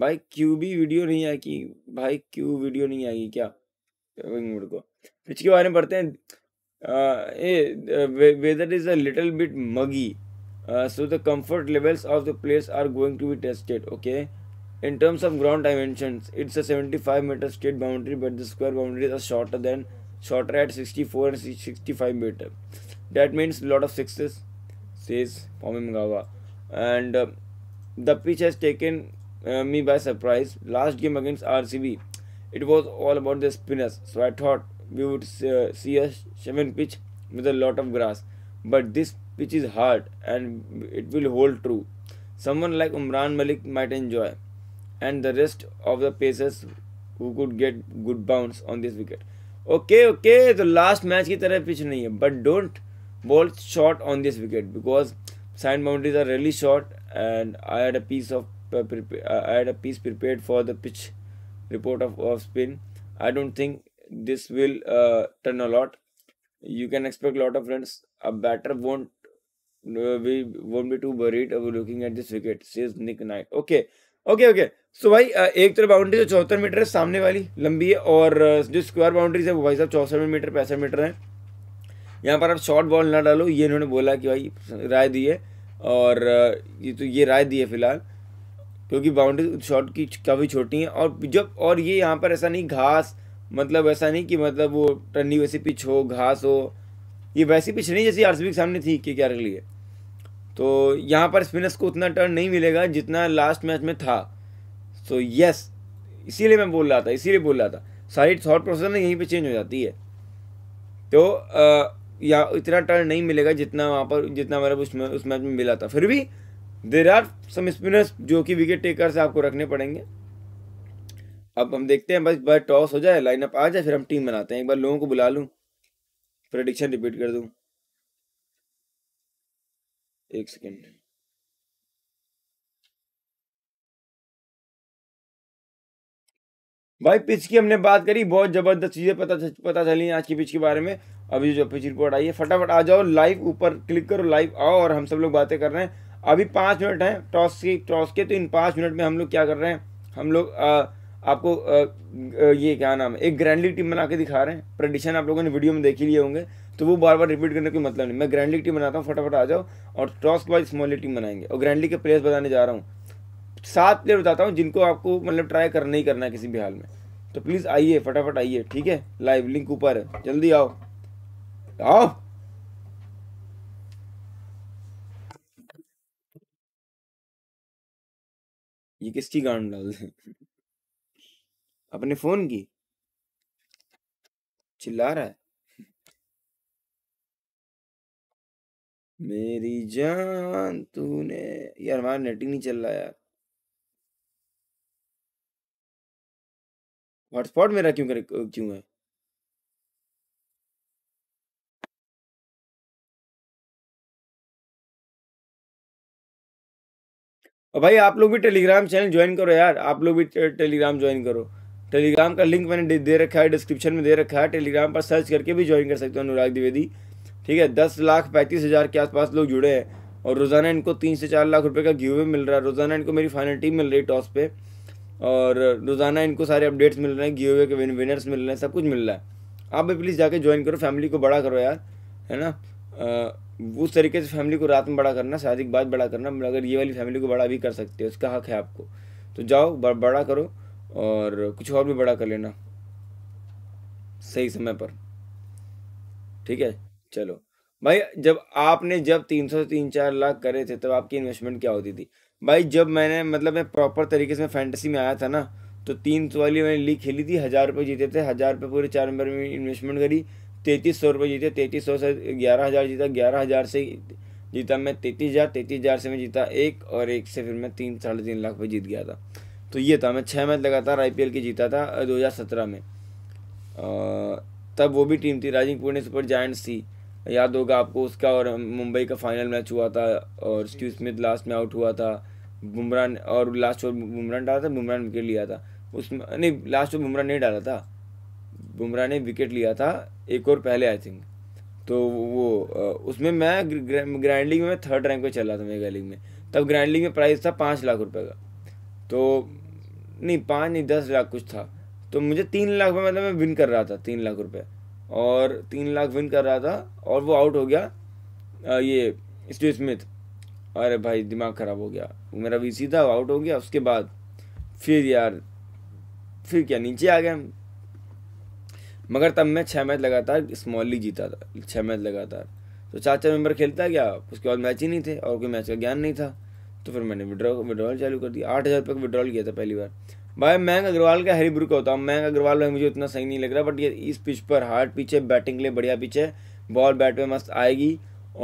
भाई क्यू भी वीडियो नहीं आएगी भाई क्यू वीडियो नहीं आएगी क्या मुड़ को पिच के बारे में पढ़ते हैं weather is a little bit muggy Uh, so the comfort levels of the players are going to be tested okay in terms of ground dimensions it's a 75 meter straight boundary but the square boundaries are shorter than shorter at 64 and 65 meter that means a lot of sixes says Pomimgawa and uh, the pitch has taken uh, me by surprise last game against RCB it was all about the spinners so I thought we would uh, see a 7 pitch with a lot of grass but this which is hard and it will hold true. Someone like Umran Malik might enjoy, and the rest of the pacers who could get good bounce on this wicket. Okay, okay, the last match की तरह pitch नहीं है, but don't bowl short on this wicket because sand boundaries are really short and I had a piece of uh, uh, I had a piece prepared for the pitch report of spin. I don't think this will uh, turn a lot. You can expect a lot of runs. A batter won't we won't be too worried about looking at this wicket says Nick Knight okay okay okay so भाई एक तरफ boundary जो चौहत्तर metre है सामने वाली लंबी है और जो स्क्वायर बाउंड्रीज है वो भाई साहब चौसठ मीटर पैंसठ मीटर है यहाँ पर आप शॉर्ट बॉल ना डालो ये इन्होंने बोला कि भाई राय दी है और ये तो ये राय दी है फिलहाल क्योंकि बाउंड्री शॉट की काफ़ी छोटी हैं और जब और ये यहाँ पर ऐसा नहीं घास मतलब ऐसा नहीं कि मतलब वो टंडी वैसी पिच हो घास हो ये वैसी पिच नहीं जैसी आरसीबी के सामने थी के के लिए तो यहाँ पर स्पिनर्स को उतना टर्न नहीं मिलेगा जितना लास्ट मैच में था सो तो so, यस yes, इसीलिए मैं बोल रहा था इसीलिए बोल रहा था सारी थॉट प्रोसेस ना यहीं पे चेंज हो जाती है तो यहाँ या इतना टर्न नहीं मिलेगा जितना वहाँ पर जितना मेरा उस, उस मैच में मिला था फिर भी देर आर सम स्पिनर्स जो कि विकेट टेकर से आपको रखने पड़ेंगे अब हम देखते हैं बस बार टॉस हो जाए लाइनअप आ जाए फिर हम टीम बनाते हैं एक बार लोगों को बुला लूँ प्रडिक्शन रिपीट कर दू एक सेकेंड भाई पिच की हमने बात करी बहुत जबरदस्त चीजें पता पता चली आज की पिच के बारे में अभी जो पिच रिपोर्ट आई है फटाफट आ जाओ लाइव ऊपर क्लिक करो लाइव आओ और हम सब लोग बातें कर रहे हैं अभी पांच मिनट हैं टॉस की टॉस के तो इन पांच मिनट में हम लोग क्या कर रहे हैं हम लोग आपको ये क्या नाम है एक ग्रैंड लीग टीम बना के दिखा रहे हैं प्रडिक्शन आप लोगों ने वीडियो में देख ही लिए होंगे तो वो बार बार रिपीट करने का मतलब नहीं मैं ग्रैंड लीग टीम बनाता हूँ फटाफट आ जाओ और टॉस के बाद स्मॉल लीग टीम बनाएंगे और ग्रैंड लीग के प्लेयर्स बताने जा रहा हूँ सात प्लेयर बताता हूँ जिनको आपको मतलब ट्राई करना ही करना है किसी भी हाल में तो प्लीज़ आइए फटाफट आइए ठीक है लाइव लिंक ऊपर है जल्दी आओ आओ ये किसकी गांड डाल दें अपने फोन की चिल्ला रहा है मेरी जान तूने यार हमारा नेटिंग नहीं चल रहा यार हॉटस्पॉट मेरा क्यों कर क्यों है और भाई आप लोग भी टेलीग्राम चैनल ज्वाइन करो यार आप लोग भी टेलीग्राम ज्वाइन करो टेलीग्राम का लिंक मैंने दे रखा है डिस्क्रिप्शन में दे रखा है टेलीग्राम पर सर्च करके भी ज्वाइन कर सकते हो अनुराग द्विवेदी ठीक है दस लाख पैंतीस हज़ार के आसपास लोग जुड़े हैं और रोज़ाना इनको तीन से चार लाख रुपए का गिवे मिल रहा है रोज़ाना इनको मेरी फाइनल टीम मिल रही है टॉस पे और रोज़ाना इनको सारे अपडेट्स मिल रहे हैं गिवे के विन विनर्स मिल रहे हैं सब कुछ मिल रहा है आप भी प्लीज़ जाके ज्वाइन करो फैमिली को बड़ा करो यार है ना उस तरीके से फैमिली को रात में बड़ा करना शादी के बाद बड़ा करना अगर ये वाली फैमिली को बड़ा भी कर सकते हो उसका हक है आपको तो जाओ बड़ा करो और कुछ और भी बड़ा कर लेना सही समय पर ठीक है चलो भाई जब आपने जब तीन सौ तीन चार लाख करे थे तब तो आपकी इन्वेस्टमेंट क्या होती थी भाई जब मैंने मतलब मैं प्रॉपर तरीके से फैंटेसी में आया था ना तो तीन सौ वाली मैंने लीग खेली थी हज़ार रुपये जीते थे हज़ार रुपये पूरे चार नंबर में इन्वेस्टमेंट करी तैंतीस सौ रुपये जीते तैंतीस सौ से ग्यारह हज़ार जीता ग्यारह हज़ार से जीता मैं तैंतीस हज़ार तैंतीस हज़ार से मैं जीता एक और एक से फिर मैं तीन साढ़े तीन लाख रुपये जीत गया था तो ये था मैं छः मैच लगातार आई की जीता था दो में तब वो भी टीम थी राजिंग पुणे सुपर जायंट्स थी याद होगा आपको उसका और मुंबई का फाइनल मैच हुआ था और स्टीव स्मिथ लास्ट में आउट हुआ था बुमरान और लास्ट ओवर बुमरान डाला था बुमरान विकेट लिया था उसमें नहीं लास्ट ओवर बुमरान नहीं डाला था बुमराह ने विकेट लिया था एक और पहले आई थिंक तो वो उसमें मैं ग्रैंड लीग में थर्ड रैंक पर चल रहा था मेगा लीग में तब ग्रैंड लीग में प्राइस था पाँच लाख रुपये का तो नहीं पाँच नहीं दस लाख कुछ था तो मुझे तीन लाख रुपये मतलब मैं विन कर रहा था तीन लाख रुपये और तीन लाख विन कर रहा था और वो आउट हो गया आ, ये स्टीव स्मिथ अरे भाई दिमाग ख़राब हो गया वो मेरा वी था वो आउट हो गया उसके बाद फिर यार फिर क्या नीचे आ गए हम मगर तब मैं छः मैच लगातार स्मॉल जीता था छः मैच लगातार तो चार चार मेंबर खेलता गया उसके बाद मैच ही नहीं थे और कोई मैच का ज्ञान नहीं था तो फिर मैंने विड्रॉ विड्रॉल चालू कर दिया आठ हज़ार रुपये का विड्रॉल किया था पहली बार भाई मैंग अग्रवाल का हरी ब्रू का होता हूँ मैंग अग्रवाल में मुझे उतना सही नहीं लग रहा बट ये इस पिच पर हार्ड पिच है बैटिंग के लिए बढ़िया पिच है बॉल बैट में मस्त आएगी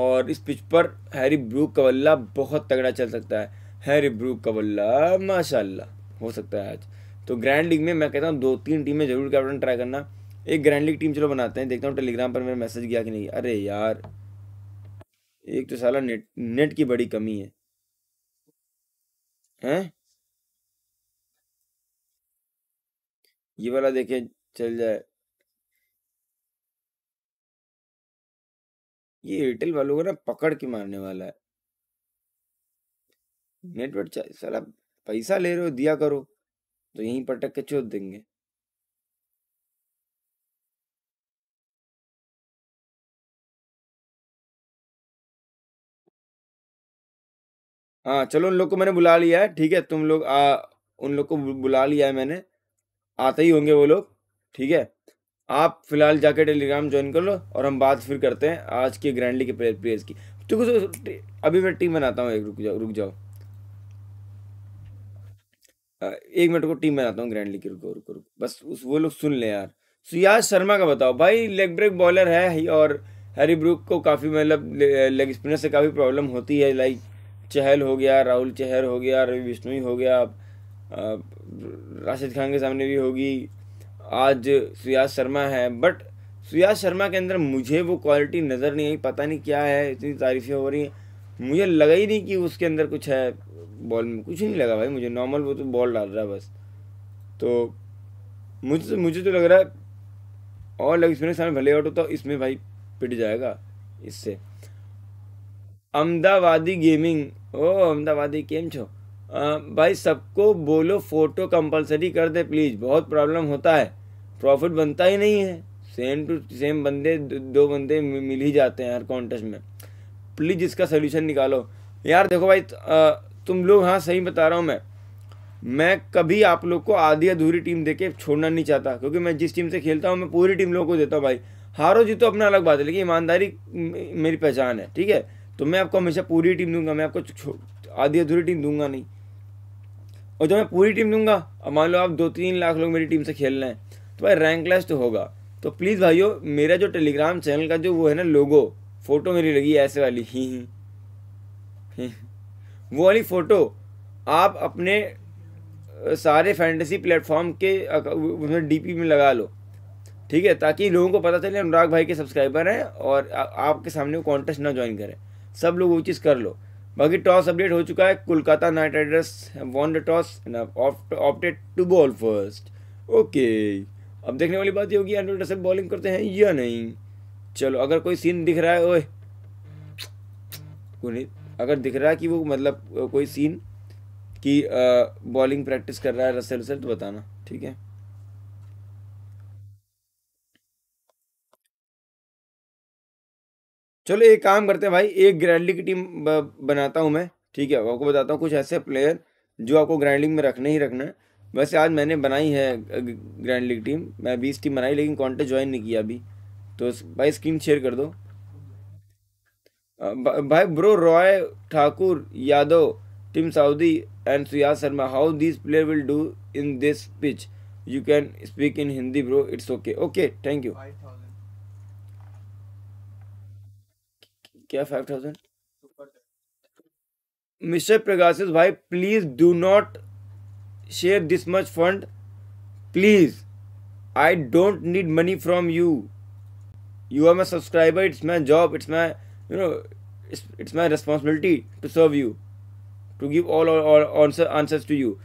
और इस पिच पर हैरी ब्रूक कवल्ला बहुत तगड़ा चल सकता है हैरी ब्रूक कवल्ला बल्ला माशाल्लाह हो सकता है आज तो ग्रैंड लीग में मैं कहता हूँ दो तीन टीमें जरूर कैप्टन ट्राई करना एक ग्रैंड लीग टीम चलो बनाते हैं देखता हूँ टेलीग्राम पर मेरा मैसेज गया कि नहीं अरे यार एक तो साला नेट नेट की बड़ी कमी है हैं ये वाला देखे चल जाए ये एयरटेल वालों को ना पकड़ के मारने वाला है नेटवर्क साला पैसा ले रहे हो दिया करो तो यहीं पटक के चोद देंगे हाँ, चलो उन लोग को मैंने बुला लिया है, ठीक है? तुम लोग आ उन लोग को बुला लिया है मैंने, आते ही होंगे वो लोग, ठीक है? आप फ़िलहाल जाके टेलीग्राम ज्वाइन कर लो और हम बात फिर करते हैं आज की ग्रैंडली के प्लेयर प्लेयर्स की। तो कुछ अभी मैं टीम बनाता हूँ एक रुक जाओ रुक जाओ। एक मिनट को टीम बनाता हूँ ग्रैंडली की रुको, रुको, रुको। बस उस वो लोग सुन लें यार। सुयाज शर्मा का बताओ भाई लेग ब्रेक बॉलर है और हैरी ब्रुक को काफ़ी मतलब लेग स्पिनर से काफ़ी प्रॉब्लम होती है लाइक चहल हो गया राहुल चहर हो गया रवि बिश्नोई हो गया राशिद खान के सामने भी होगी आज सुयाज शर्मा है बट सुयाज शर्मा के अंदर मुझे वो क्वालिटी नज़र नहीं आई पता नहीं क्या है इतनी तारीफ़ें हो रही हैं मुझे लगा ही नहीं कि उसके अंदर कुछ है बॉल में कुछ नहीं लगा भाई मुझे नॉर्मल वो तो बॉल डाल रहा है बस तो मुझे तो, मुझे तो लग रहा है और लग इसमें सामने भले आउट होता तो इसमें भाई पिट जाएगा इससे अहमदाबादी गेमिंग ओ अहमदाबादी केम छो भाई सबको बोलो फ़ोटो कंपलसरी कर दे प्लीज़ बहुत प्रॉब्लम होता है प्रॉफिट बनता ही नहीं है सेम टू सेम बंदे दो बंदे मिल ही जाते हैं हर कॉन्टेस्ट में प्लीज़ इसका सोल्यूशन निकालो यार देखो भाई तुम लोग हाँ सही बता रहा हूँ मैं मैं कभी आप लोग को आधी अधूरी टीम दे के छोड़ना नहीं चाहता क्योंकि मैं जिस टीम से खेलता हूँ मैं पूरी टीम लोगों को देता हूँ भाई हारो जी तो अपना अलग बात है लेकिन ईमानदारी मेरी पहचान है ठीक है तो मैं आपको हमेशा पूरी टीम दूंगा मैं आपको आधी अधूरी टीम दूंगा नहीं और जब मैं पूरी टीम दूंगा अब मान लो आप दो तीन लाख लोग मेरी टीम से खेल रहे हैं तो भाई रैंक क्लास तो होगा तो प्लीज़ भाइयों मेरा जो टेलीग्राम चैनल का जो वो है ना लोगो फ़ोटो मेरी लगी ऐसे वाली ही ही वो वाली फ़ोटो आप अपने सारे फैंटेसी प्लेटफॉर्म के उसमें डीपी में लगा लो ठीक है ताकि लोगों को पता चले अनुराग भाई के सब्सक्राइबर हैं और आ, आपके सामने वो कॉन्टेस्ट ना ज्वाइन करें सब लोग वो चीज़ कर लो बाकी टॉस अपडेट हो चुका है Kolkata night riders won the toss opted to bowl first okay अब देखने वाली बात ये होगी एंड रसल बॉलिंग करते हैं या नहीं चलो अगर कोई सीन दिख रहा है ओए अगर दिख रहा है कि वो मतलब कोई सीन कि बॉलिंग प्रैक्टिस कर रहा है रसल रसल तो बताना ठीक है चलो एक काम करते हैं भाई एक ग्रैंड लीग की टीम बनाता हूँ मैं ठीक है आपको बताता हूँ कुछ ऐसे प्लेयर जो आपको ग्रैंड लीग में रखने ही रखना है वैसे आज मैंने बनाई है ग्रैंड लीग टीम मैं बीस टीम बनाई लेकिन कॉन्टेस्ट ज्वाइन नहीं किया अभी तो भाई स्क्रीन शेयर कर दो भाई bro Roy Thakur Yadav team Southee and Suyash Sharma how this player will do in this pitch you can speak in Hindi bro it's okay okay thank you क्या फाइव थाउजेंड मिस्टर प्रकाशिस भाई please do not share this much fund please I don't need money from you you are my subscriber it's my job it's my you know it's my responsibility to serve you to give all answer answers to you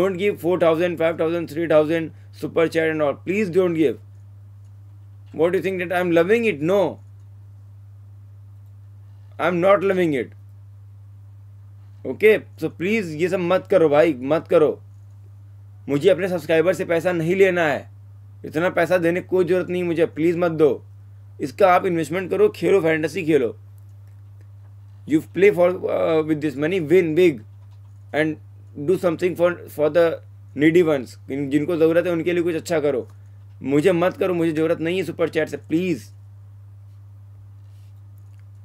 don't give four thousand five thousand three thousand super chat and all please don't give what you think that I am loving it no I am not loving it okay so please ये सब मत करो भाई मत करो मुझे अपने subscriber से पैसा नहीं लेना है इतना पैसा देने की कोई ज़रूरत नहीं मुझे प्लीज़ मत दो इसका आप इन्वेस्टमेंट करो खेलो फैंटेसी खेलो you play for with this money win big and do something for for the needy ones जिनको ज़रूरत है उनके लिए कुछ अच्छा करो मुझे मत करो मुझे ज़रूरत नहीं है सुपर चैट से प्लीज़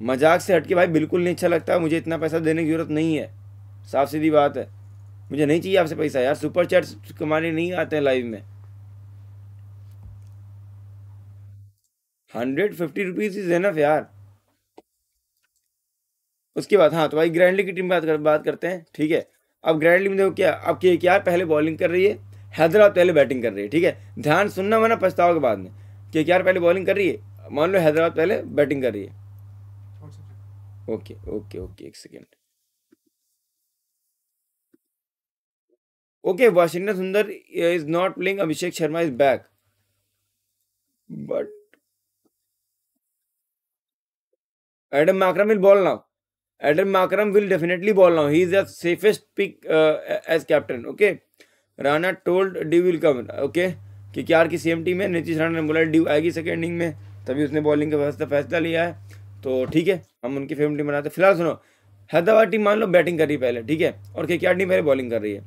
मजाक से हटके भाई बिल्कुल नहीं अच्छा लगता मुझे इतना पैसा देने की ज़रूरत नहीं है साफ सीधी बात है मुझे नहीं चाहिए आपसे पैसा यार सुपर चैट्स कमाने नहीं आते हैं लाइव में hundred fifty rupees is enough यार उसके बाद हाँ तो भाई ग्रैंडली की टीम बात कर बात करते हैं ठीक है अब ग्रैंडली में देखो क्या अब के यार पहले बॉलिंग कर रही है हैदराबाद पहले बैटिंग कर रही है ठीक है ध्यान सुनना मैंने पछतावा के बाद में के यार पहले बॉलिंग कर रही है मान लो हैदराबाद पहले बैटिंग कर रही है ओके ओके ओके एक second okay Washington Sundar is not playing Abhishek Sharma is back but Adam Markram will bowl now Adam Markram will definitely bowl now he is the safest pick as captain okay Rana told डी will come okay कि क्या की same team है नीतीश राणा ने बोला D आएगी second inning में तभी उसने बॉलिंग का फैसला लिया है तो ठीक है हम उनकी फेवरेट टीम बनाते फिलहाल सुनो हैदराबाद टीम मान लो बैटिंग कर रही है पहले ठीक है और के के टीम पहले बॉलिंग कर रही है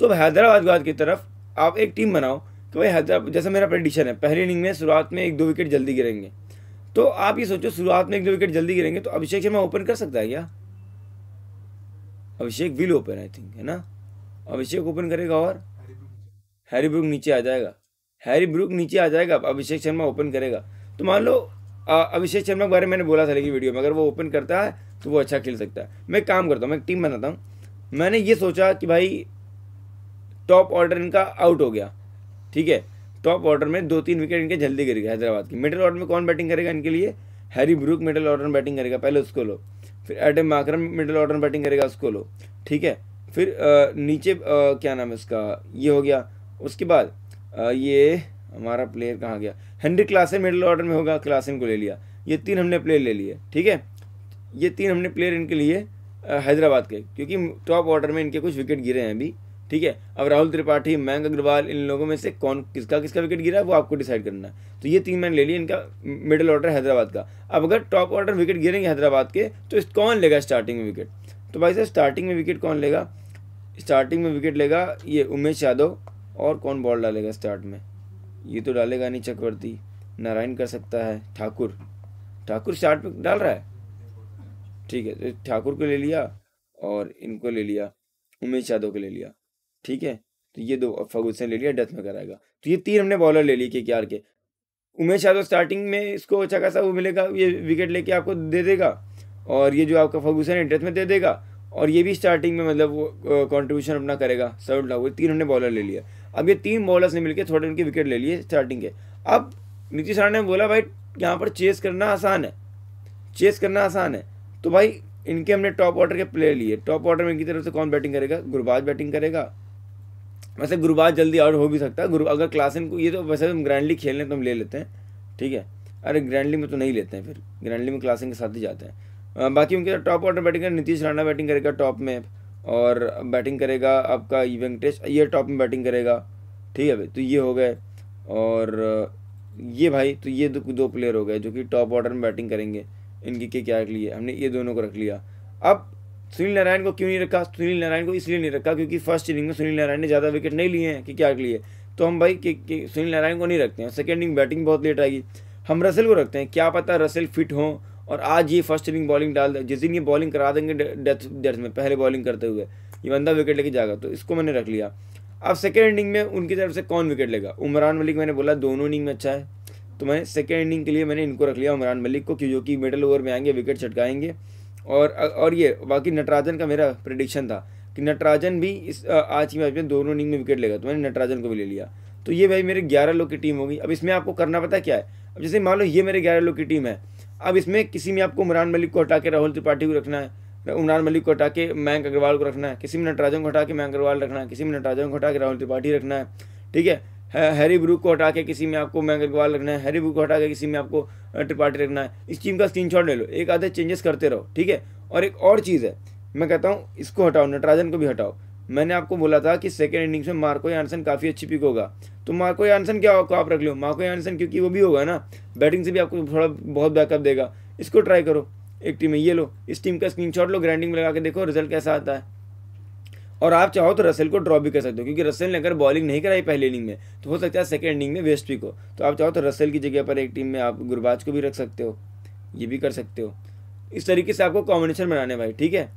तो हैदराबाद बाद की तरफ आप एक टीम बनाओ कि भाई हैदराबाद जैसा मेरा प्रडिक्शन है पहली इनिंग में शुरुआत में एक दो विकेट जल्दी गिरेंगे तो आप ये सोचो शुरुआत में एक दो विकेट जल्दी गिरेंगे तो अभिषेक शर्मा ओपन कर सकता है क्या Abhishek will open I think है ना अभिषेक ओपन करेगा और हैरी ब्रुक नीचे आ जाएगा हैरी ब्रुक नीचे आ जाएगा अभिषेक शर्मा ओपन करेगा तो मान लो अभिषेक शर्मा के बारे में मैंने बोला था लेकिन वीडियो में अगर वो ओपन करता है तो वो अच्छा खेल सकता है मैं काम करता हूँ मैं एक टीम बनाता हूँ मैंने ये सोचा कि भाई टॉप ऑर्डर इनका आउट हो गया ठीक है टॉप ऑर्डर में दो तीन विकेट इनके जल्दी गिर गए हैदराबाद की मिडिल ऑर्डर में कौन बैटिंग करेगा इनके लिए हैरी ब्रूक मिडिल ऑर्डर में बैटिंग करेगा पहले उसको लो फिर एडम माकरम मिडिल ऑर्डर में बैटिंग करेगा उसको लो ठीक है फिर आ, नीचे आ, क्या नाम है उसका ये हो गया उसके बाद आ, ये हमारा प्लेयर कहाँ गया हेनरी क्लासिन मिडल ऑर्डर में होगा क्लासिन को ले लिया ये तीन हमने प्लेयर ले लिए ठीक है ये तीन हमने प्लेयर इनके लिए हैदराबाद के क्योंकि टॉप ऑर्डर में इनके कुछ विकेट गिरे हैं अभी ठीक है अब राहुल त्रिपाठी मयंक अग्रवाल इन लोगों में से कौन किसका किसका विकेट गिरा है वो आपको डिसाइड करना है तो ये तीन मैन ले लिए इनका मिडिल ऑर्डर हैदराबाद का अब अगर टॉप ऑर्डर विकेट गिरेंगे हैदराबाद के तो कौन लेगा स्टार्टिंग में विकेट तो भाई साहब स्टार्टिंग में विकेट कौन लेगा स्टार्टिंग में विकेट लेगा ये उमेश यादव और कौन बॉल डालेगा स्टार्ट में ये तो डालेगा नहीं चक्रवर्ती नारायण कर सकता है ठाकुर ठाकुर स्टार्ट में डाल रहा है ठीक है तो ठाकुर को ले लिया और इनको ले लिया उमेश यादव को ले लिया ठीक है तो ये दो से ले लिया डेथ में कराएगा तो ये तीन हमने बॉलर ले लिए के के आर के उमेश यादव स्टार्टिंग में इसको अच्छा खासा वो मिलेगा ये विकेट लेके आपको दे देगा और ये जो आपका फर्गूसन है डेथ में दे देगा और ये भी स्टार्टिंग में मतलब वो कॉन्ट्रीब्यूशन अपना करेगा सर्व ठाकुर तीन हमने बॉलर ले लिया अब ये तीन बॉलर्स ने मिलकर थोड़े उनकी विकेट ले लिए स्टार्टिंग के अब नीतीश राणा ने बोला भाई यहाँ पर चेस करना आसान है चेस करना आसान है तो भाई इनके हमने टॉप ऑर्डर के प्लेयर लिए टॉप ऑर्डर में इनकी तरफ से कौन बैटिंग करेगा गुरबाज बैटिंग करेगा वैसे गुरबाज जल्दी आउट हो भी सकता है गुरु अगर क्लास को ये तो वैसे हम ग्रैंडली खेलने तो हम ले लेते हैं ठीक है अरे ग्रैंडली में तो नहीं लेते हैं फिर ग्रैंडली में क्लासिंग के साथ ही जाते हैं बाकी उनके टॉप ऑर्डर बैटिंग करें नीतीश राणा बैटिंग करेगा टॉप में और बैटिंग करेगा आपका वेंकटेश ये टॉप में बैटिंग करेगा ठीक है भाई तो ये हो गए और ये भाई तो ये दो, दो प्लेयर हो गए जो कि टॉप ऑर्डर में बैटिंग करेंगे इनकी के क्या रख लिए हमने ये दोनों को रख लिया अब सुनील नारायण को क्यों नहीं रखा सुनील नारायण को इसलिए नहीं रखा क्योंकि फर्स्ट इनिंग में सुनील नारायण ने ज़्यादा विकेट नहीं लिए हैं कि क्या लिए तो हम भाई कि, कि सुनील नारायण को नहीं रखते हैं सेकेंड इनिंग बैटिंग बहुत लेट आएगी हम रसेल को रखते हैं क्या पता रसेल फिट हों और आज ये फर्स्ट इनिंग बॉलिंग डाल दे जिस दिन ये बॉलिंग करा देंगे डेथ डेथ में पहले बॉलिंग करते हुए ये बंदा विकेट लेके जाएगा तो इसको मैंने रख लिया अब सेकेंड इनिंग में उनकी तरफ से कौन विकेट लेगा उमरान मलिक मैंने बोला दोनों इनिंग में अच्छा है तो मैंने सेकेंड इनिंग के लिए मैंने इनको रख लिया उमरान मलिक को क्योंकि मिडल ओवर में आएंगे विकेट छटकाएंगे और और ये बाकी नटराजन का मेरा प्रडिक्शन था कि नटराजन भी इस आज की मैच में दोनों इनिंग में विकेट लेगा तो मैंने नटराजन को भी ले लिया तो ये भाई मेरे ग्यारह लोग की टीम होगी अब इसमें आपको करना पता क्या है अब जैसे मान लो ये मेरे ग्यारह लोग की टीम है अब इसमें किसी में आपको उमरान मलिक को हटा के राहुल त्रिपाठी को रखना है उमरान मलिक को हटा के मयंक अग्रवाल को रखना है किसी में नटराजन को हटा के मयंक अग्रवाल रखना है किसी में नटराजन को हटा के राहुल त्रिपाठी रखना है ठीक है हैरी ब्रुक को हटा के किसी में आपको मयंक अग्रवाल रखना है हैरी ब्रू को हटा के किसी में आपको त्रिपाठी रखना है इस टीम का स्क्रीन ले लो एक आधे चेंजेस करते रहो ठीक है और एक और चीज़ है मैं कहता हूँ इसको हटाओ नटराजन को भी हटाओ मैंने आपको बोला था कि सेकेंड इनिंग्स में मार्को यानसन काफ़ी अच्छी पिक होगा तो मार्को यानसन क्या को आप रख लो मार्को यानसन क्योंकि वो भी होगा ना बैटिंग से भी आपको थोड़ा बहुत बैकअप देगा इसको ट्राई करो एक टीम में ये लो इस टीम का स्क्रीन लो ग्राइंडिंग में लगा के देखो रिजल्ट कैसा आता है और आप चाहो तो रसेल को ड्रॉ भी कर सकते हो क्योंकि रसेल ने अगर बॉलिंग नहीं कराई पहले इनिंग में तो हो सकता है सेकेंड इनिंग में वेस्ट पिक हो तो आप चाहो तो रसेल की जगह पर एक टीम में आप गुरबाज को भी रख सकते हो ये भी कर सकते हो इस तरीके से आपको कॉम्बिनेशन बनाने भाई ठीक है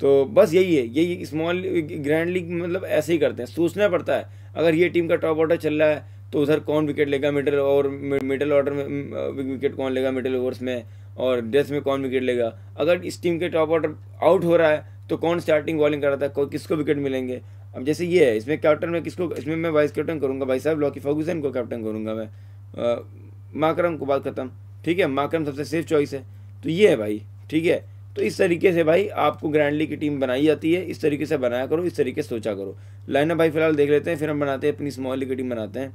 तो बस यही है यही स्मॉल ग्रैंड लीग मतलब ऐसे ही करते हैं सोचना पड़ता है अगर ये टीम का टॉप ऑर्डर चल रहा है तो उधर कौन विकेट लेगा मिडल और मिडल ऑर्डर में विकेट कौन लेगा मिडल ओवर्स में और डेथ में कौन विकेट लेगा अगर इस टीम के टॉप ऑर्डर आउट हो रहा है तो कौन स्टार्टिंग बॉलिंग कर रहा था किसको विकेट मिलेंगे अब जैसे ये है इसमें कैप्टन में किसको इसमें मैं वाइस कैप्टन करूँगा भाई साहब लॉकी फर्गूसन को कैप्टन करूँगा मैं माकरम को बात खत्म ठीक है माकरम सबसे सेफ चॉइस है तो ये है भाई ठीक है तो इस तरीके से भाई आपको ग्रैंडली की टीम बनाई जाती है इस तरीके से बनाया करो इस तरीके से सोचा करो लाइनअप भाई फिलहाल देख लेते हैं फिर हम बनाते हैं अपनी स्मॉल की टीम बनाते हैं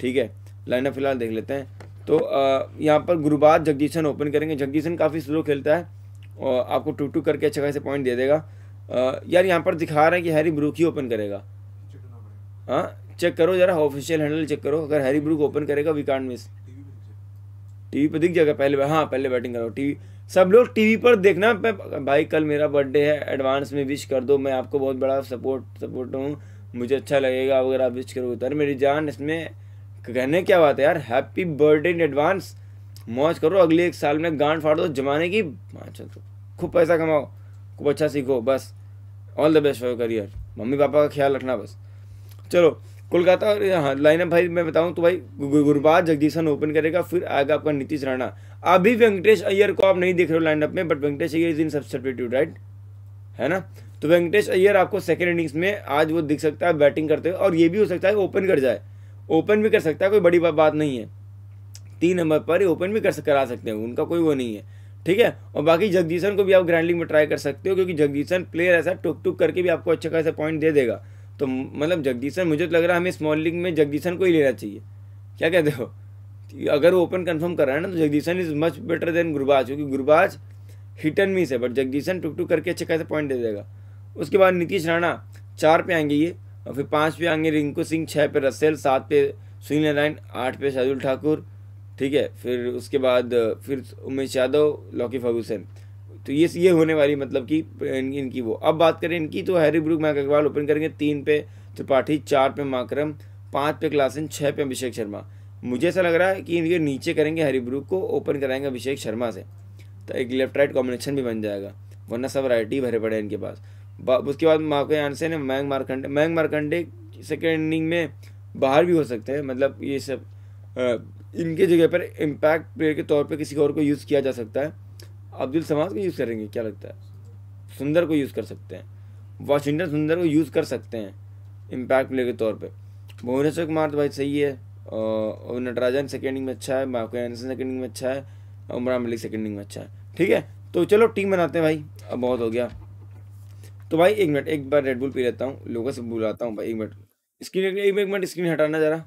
ठीक है लाइनअप फिलहाल देख लेते हैं तो यहाँ पर गुरुबाद जगजीशन ओपन करेंगे जगजीशन काफ़ी स्लो खेलता है और आपको टू टू करके अच्छा खासे पॉइंट दे देगा यार यहाँ पर दिखा रहे हैं कि हैरी ब्रूक ही ओपन करेगा हाँ चेक करो जरा ऑफिशियल हैंडल चेक करो अगर हैरी ब्रूक ओपन करेगा वी कांट मिस टीवी पर दिख जाएगा पहले हाँ पहले बैटिंग करो टीवी सब लोग टीवी पर देखना भाई कल मेरा बर्थडे है एडवांस में विश कर दो मैं आपको बहुत बड़ा सपोर्ट सपोर्ट हूँ मुझे अच्छा लगेगा अगर आप विश करोगे तो मेरी जान इसमें कहने क्या बात है यार हैप्पी बर्थडे इन एडवांस मौज करो अगले एक साल में गांड फाड़ दो जमाने की हाँ, खूब पैसा कमाओ खूब अच्छा सीखो बस all the best for your career मम्मी पापा का ख्याल रखना बस चलो कोलकाता और यहाँ लाइनअप भाई मैं बताऊँ तो भाई गुरबाज जगदीशन ओपन करेगा फिर आएगा आपका नीतीश राणा अभी वेंकटेश अय्यर को आप नहीं देख रहे हो लाइनअप में but Venkatesh Iyer is in substitute right है ना तो वेंकटेश अय्यर आपको सेकेंड इनिंग्स में आज वो दिख सकता है बैटिंग करते हुए और ये भी हो सकता है ओपन कर जाए ओपन भी कर सकता है कोई बड़ी बात नहीं है तीन नंबर पर ही ओपन भी कर करा सकते हैं उनका कोई वो नहीं है ठीक है और बाकी जगदीशन को भी आप ग्राइंडिंग में ट्राई कर सकते हो क्योंकि जगदीशन प्लेयर ऐसा टुक टुक करके भी आपको अच्छा खासा पॉइंट दे देगा तो मतलब जगदीशन मुझे तो लग रहा है हमें स्मॉल लीग में जगदीशन को ही लेना चाहिए क्या कहते हो अगर वो ओपन कन्फर्म कर रहा है ना तो Jagadeesan is much better than Gurbaz क्योंकि गुरबाज हिट एंड मिस है बट जगदीशन टुक टुक करके अच्छे खासे पॉइंट दे देगा उसके बाद नीतीश राणा चार पे आएंगे ये और फिर पाँच पे आएंगे रिंकू सिंह छः पे रसेल सात पे सुनील नारायण आठ पे शाहजुल ठाकुर ठीक है फिर उसके बाद फिर उमेश यादव लॉकी फर्गूसन तो ये ये होने वाली मतलब कि इनकी वो अब बात करें इनकी तो Harry Brook Mayank Agarwal open करेंगे तीन पे त्रिपाठी चार पे माकरम पाँच पे क्लासन छः पे अभिषेक शर्मा मुझे ऐसा लग रहा है कि इनके नीचे करेंगे हरी ब्रुक को ओपन कराएंगे अभिषेक शर्मा से तो एक लेफ्ट राइट कॉम्बिनेशन भी बन जाएगा वरना सब ही भरे पड़े इनके पास उसके बाद माको यहाँ से ना मैंग मारकंडे मैंग मारकंडे सेकेंड इनिंग में बाहर भी हो सकते हैं मतलब ये सब इनके जगह पर इम्पैक्ट प्लेयर के तौर पर किसी और को यूज़ किया जा सकता है अब्दुल समाज को यूज़ करेंगे क्या लगता है सुंदर को यूज़ कर सकते हैं वाशिंगटन सुंदर को यूज़ कर सकते हैं इम्पैक्ट प्ले के तौर पर भुवनेश्वर कुमार तो भाई सही है और नटराजन सेकेंडिंग में अच्छा है माको एनसन सेकेंडिंग में अच्छा है और उमरान मलिक सेकेंडिंग में अच्छा है ठीक है तो चलो टीम बनाते हैं भाई अब बहुत हो गया तो भाई एक मिनट एक बार रेडबुल पी लेता हूँ लोगों से बुलाता हूँ भाई एक मिनट स्क्रीन एक मिनट स्क्रीन हटाना ज़रा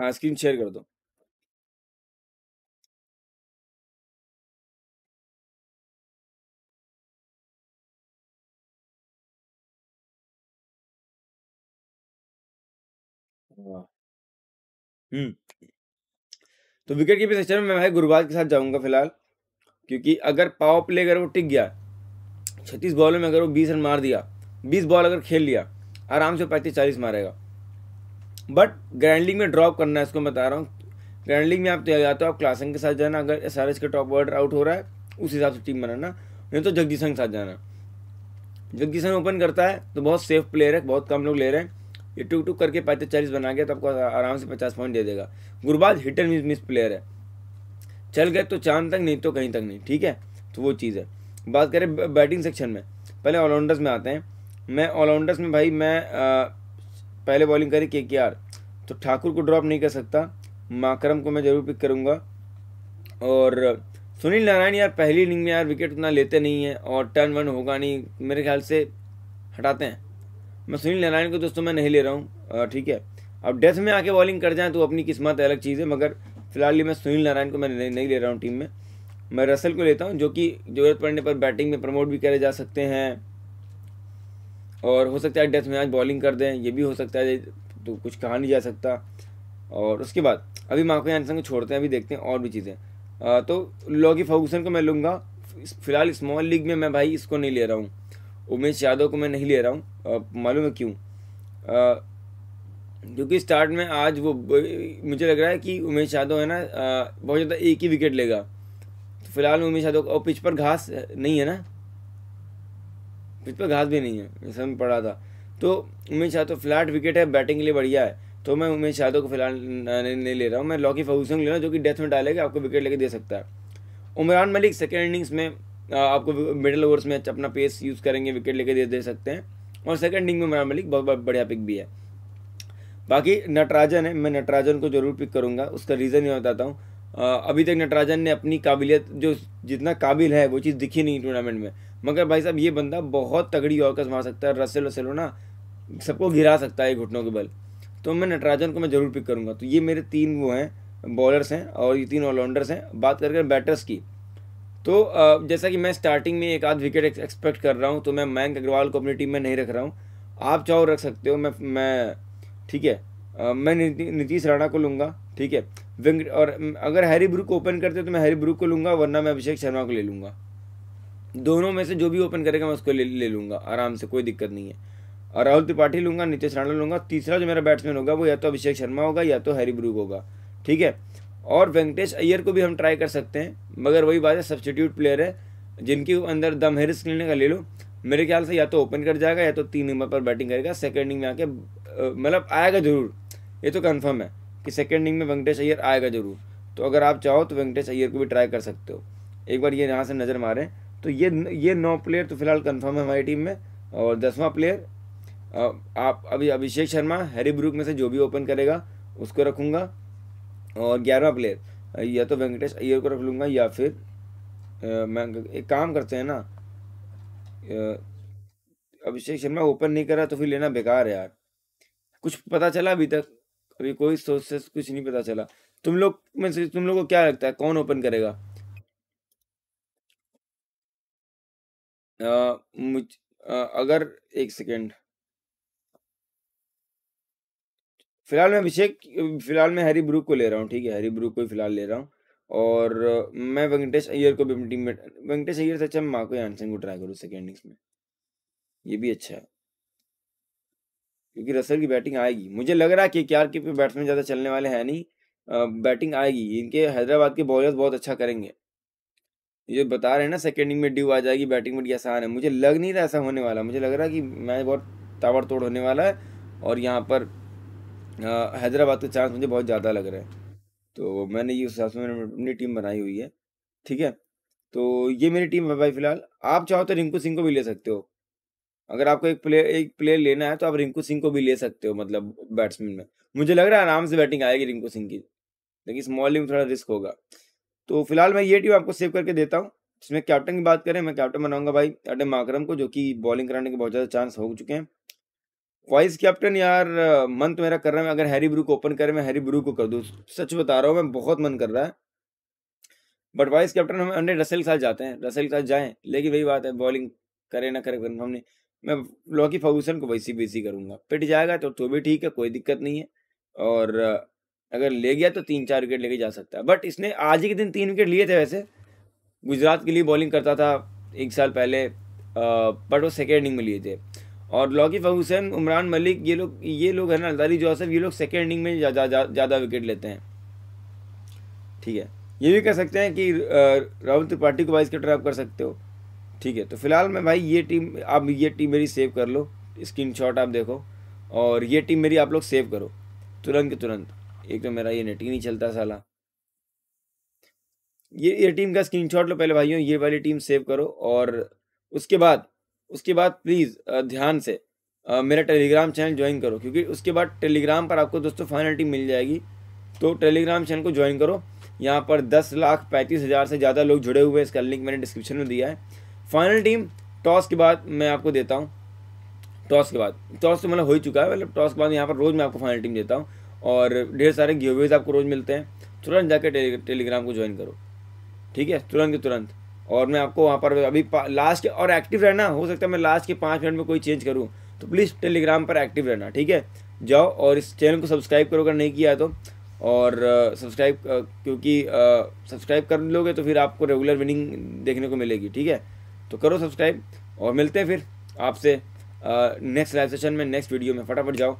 हाँ स्क्रीन शेयर कर दो हम्म तो विकेट विकेटकीपिंग सेक्शन में मैं गुरबाज के साथ जाऊंगा फिलहाल, क्योंकि अगर पावर प्ले अगर वो टिक गया, छत्तीस बॉलों में अगर वो बीस रन मार दिया, बीस बॉल अगर खेल लिया, आराम से पैंतीस चालीस मारेगा। बट ग्रैंडलिंग में ड्रॉप करना है इसको बता रहा हूँ ग्रैंडलिंग में आप तो जाते हो आप क्लासिंग के साथ जाना अगर एस आर एस का टॉप ऑर्डर आउट हो रहा है उस हिसाब से टीम बनाना नहीं तो जगदीश के साथ जाना जगदीश ओपन करता है तो बहुत सेफ प्लेयर है बहुत कम लोग ले रहे हैं ये टुक टुक करके पैंतीस चालीस बना गया तो आपको आराम से पचास पॉइंट दे देगा Gurbaz hit and miss player है चल गए तो चांद तक नहीं तो कहीं तक नहीं ठीक है तो वो चीज़ है बात करें बैटिंग सेक्शन में पहले ऑलराउंडर्स में आते हैं मैं ऑलराउंडर्स में भाई मैं पहले बॉलिंग करी के के तो ठाकुर को ड्रॉप नहीं कर सकता माकरम को मैं ज़रूर पिक करूँगा और सुनील नारायण यार पहली इनिंग में यार विकेट उतना लेते नहीं हैं और टर्न वन होगा नहीं मेरे ख्याल से हटाते हैं मैं सुनील नारायण को दोस्तों मैं नहीं ले रहा हूँ ठीक है अब डेथ में आके बॉलिंग कर जाएँ तो अपनी किस्मत अलग चीज़ है मगर फिलहाल मैं सुनील नारायण को मैं नहीं, नहीं ले रहा हूँ टीम में मैं रसल को लेता हूँ जो कि ज़रूरत पड़ने पर बैटिंग में प्रमोट भी करे जा सकते हैं और हो सकता है डेथ में आज बॉलिंग कर दें ये भी हो सकता है तो कुछ कहा नहीं जा सकता और उसके बाद अभी मार्को यानसन को छोड़ते हैं अभी देखते हैं और भी चीज़ें तो लॉगी फर्गूसन को मैं लूँगा फिलहाल स्मॉल लीग में मैं भाई इसको नहीं ले रहा हूँ उमेश यादव को मैं नहीं ले रहा हूँ मालूम है क्यों क्योंकि स्टार्ट में आज वो मुझे लग रहा है कि उमेश यादव है ना बहुत ज़्यादा एक ही विकेट लेगा तो फिलहाल उमेश यादव और पिच पर घास नहीं है ना पिच पर घास भी नहीं है जैसे मैं पढ़ा था तो उमेश यादव फ्लैट विकेट है बैटिंग के लिए बढ़िया है तो मैं उमेश यादव को फिलहाल नहीं ले रहा हूँ मैं लॉकी फर्गूसन ले रहा हूँ जो कि डेथ में डालेगा आपको विकेट लेके दे सकता है उमरान मलिक सेकेंड इनिंग्स में आपको मिडल ओवर्स में अच्छा अपना पेस यूज़ करेंगे विकेट लेके दे दे सकते हैं और सेकेंड इनिंग में उमरान मलिक बहुत बढ़िया पिक भी है बाकी नटराजन है मैं नटराजन को जरूर पिक करूँगा उसका रीज़न ये बताता हूँ अभी तक नटराजन ने अपनी काबिलियत जो जितना काबिल है वो चीज़ दिखी नहीं टूर्नामेंट में मगर भाई साहब ये बंदा बहुत तगड़ी यॉर्कर्स मार सकता है रसेल वसेलो ना सबको घिरा सकता है घुटनों के बल तो मैं नटराजन को मैं ज़रूर पिक करूँगा तो ये मेरे तीन वो हैं बॉलर्स हैं और ये तीन ऑलराउंडर्स हैं बात करके बैटर्स की तो जैसा कि मैं स्टार्टिंग में एक आध विकेट एक्सपेक्ट कर रहा हूँ तो मैं मयंक अग्रवाल को अपनी टीम में नहीं रख रहा हूँ आप चाहो रख सकते हो मैं मैं ठीक है मैं नीतीश राणा को लूँगा ठीक है विंग और अगर हैरी को ओपन करते हो तो मैं हैरी ब्रुक को लूँगा वरना मैं अभिषेक शर्मा को ले लूँगा दोनों में से जो भी ओपन करेगा मैं उसको ले ले लूँगा आराम से कोई दिक्कत नहीं है और राहुल त्रिपाठी लूँगा नीतीश राणा लूँगा तीसरा जो मेरा बैट्समैन होगा वो या तो अभिषेक शर्मा होगा या तो हैरी ब्रूक होगा ठीक है और वेंकटेश अय्यर को भी हम ट्राई कर सकते हैं मगर वही बात है सब्सटीट्यूट प्लेयर है जिनके अंदर दम है रिस्क लेने का ले लो मेरे ख्याल से या तो ओपन कर जाएगा या तो तीन नंबर पर बैटिंग करेगा सेकेंड इनिंग में आके मतलब आएगा जरूर ये तो कन्फर्म है कि सेकेंड इनिंग में वेंकटेश अय्यर आएगा जरूर तो अगर आप चाहो तो वेंकटेश अय्यर को भी ट्राई कर सकते हो एक बार ये यहाँ से नज़र मारें तो ये ये नौ प्लेयर तो फिलहाल कंफर्म है हमारी टीम में और दसवां प्लेयर आप अभी अभिषेक शर्मा हैरी ब्रूक में से जो भी ओपन करेगा उसको रखूँगा और ग्यारहवा प्लेयर या तो वेंकटेश अय्यर को रख लूँगा या फिर मैं एक काम करते हैं ना अभिषेक शर्मा ओपन नहीं करा तो फिर लेना बेकार है यार कुछ पता चला अभी तक अभी कोई सोर्सेस कुछ नहीं पता चला तुम लोग में से तुम लोग को क्या लगता है कौन ओपन करेगा मुझ अगर एक सेकेंड फिलहाल मैं अभिषेक फिलहाल मैं हैरी ब्रूक को ले रहा हूँ, ठीक है? हैरी ब्रूक को ही फिलहाल ले रहा हूँ और मैं वेंकटेश अय्यर को भी टीम में वेंकटेश अय्यर से अच्छा मैं यान सिंह को ट्राई करूँ सेकेंड इनिंग्स में। ये भी अच्छा है। क्योंकि रसल की बैटिंग आएगी। मुझे लग रहा है कि क्यार के बैट्समैन ज़्यादा चलने वाले हैं नहीं। बैटिंग आएगी। इनके हैदराबाद के बॉलर्स बहुत अच्छा करेंगे। ये बता रहे हैं ना सेकेंडिंग में ड्यू आ जाएगी बैटिंग में आसान है मुझे लग नहीं रहा ऐसा होने वाला मुझे लग रहा है कि मैच बहुत तोड़ होने वाला है और यहाँ पर हैदराबाद का चांस मुझे बहुत ज़्यादा लग रहा है तो मैंने ये उस हिसाब से अपनी टीम बनाई हुई है ठीक है तो ये मेरी टीम है भाई फिलहाल आप चाहो तो रिंकू सिंह को भी ले सकते हो अगर आपको एक प्लेयर एक प्लेयर लेना है तो आप रिंकू सिंह को भी ले सकते हो मतलब बैट्समैन में मुझे लग रहा है आराम से बैटिंग आएगी रिंकू सिंह की लेकिन स्मॉलिंग में थोड़ा रिस्क होगा तो फिलहाल मैं ये टीम आपको सेव करके देता हूँ इसमें कैप्टन की बात करें मैं कैप्टन बनाऊंगा भाई एडम माकरम को जो कि बॉलिंग कराने के बहुत ज़्यादा चांस हो चुके हैं वाइस कैप्टन यार मन तो मेरा कर रहा है अगर हैरी ब्रू को ओपन करें मैं हैरी ब्रू को कर दूँ सच बता रहा हूँ मैं बहुत मन कर रहा है बट वाइस कैप्टन हम अंडे रसेल के साथ जाते हैं रसेल के साथ जाएँ लेकिन वही बात है बॉलिंग करे ना करे हमने मैं लॉकी फर्गूसन को वैसी वैसी करूँगा पिट जाएगा तो तो भी ठीक है कोई दिक्कत नहीं है और अगर ले गया तो तीन चार विकेट लेके जा सकता है बट इसने आज ही के दिन तीन विकेट लिए थे वैसे गुजरात के लिए बॉलिंग करता था एक साल पहले बट वो सेकेंड इनिंग में लिए थे और लॉकी हुसैन उमरान मलिक ये लोग ये लोग है ना अल्दारी जोसफ ये लोग सेकेंड इनिंग में ज़्यादा ज़्यादा विकेट लेते हैं ठीक है ये भी कह सकते हैं कि राहुल त्रिपाठी को वाइस कैप्टन आप कर सकते हो ठीक है तो फिलहाल मैं भाई ये टीम आप ये टीम मेरी सेव कर लो स्क्रीन शॉट आप देखो और ये टीम मेरी आप लोग सेव करो तुरंत के तुरंत एक तो मेरा ये नेट ही नहीं चलता साला ये ये टीम का स्क्रीनशॉट लो पहले भाइयों ये वाली टीम सेव करो और उसके बाद उसके बाद प्लीज़ ध्यान से मेरा टेलीग्राम चैनल ज्वाइन करो क्योंकि उसके बाद टेलीग्राम पर आपको दोस्तों फाइनल टीम मिल जाएगी तो टेलीग्राम चैनल को ज्वाइन करो यहाँ पर दस लाख पैंतीस हज़ार से ज़्यादा लोग जुड़े हुए हैं इसका लिंक मैंने डिस्क्रिप्शन में दिया है फाइनल टीम टॉस के बाद मैं आपको देता हूँ टॉस के बाद टॉस तो मतलब हो ही चुका है मतलब टॉस के बाद यहाँ पर रोज़ मैं आपको फाइनल टीम देता हूँ और ढेर सारे गिवेज आपको रोज़ मिलते हैं तुरंत जाकर टेलीग्राम को ज्वाइन करो ठीक है तुरंत के तुरंत और मैं आपको वहाँ पर अभी लास्ट और एक्टिव रहना हो सकता है मैं लास्ट के पाँच मिनट में कोई चेंज करूँ तो प्लीज़ टेलीग्राम पर एक्टिव रहना ठीक है जाओ और इस चैनल को सब्सक्राइब करो अगर नहीं किया तो और सब्सक्राइब क्योंकि सब्सक्राइब कर लोगे तो फिर आपको रेगुलर विनिंग देखने को मिलेगी ठीक है तो करो सब्सक्राइब और मिलते हैं फिर आपसे नेक्स्ट लाइव सेशन में नेक्स्ट वीडियो में फटाफट जाओ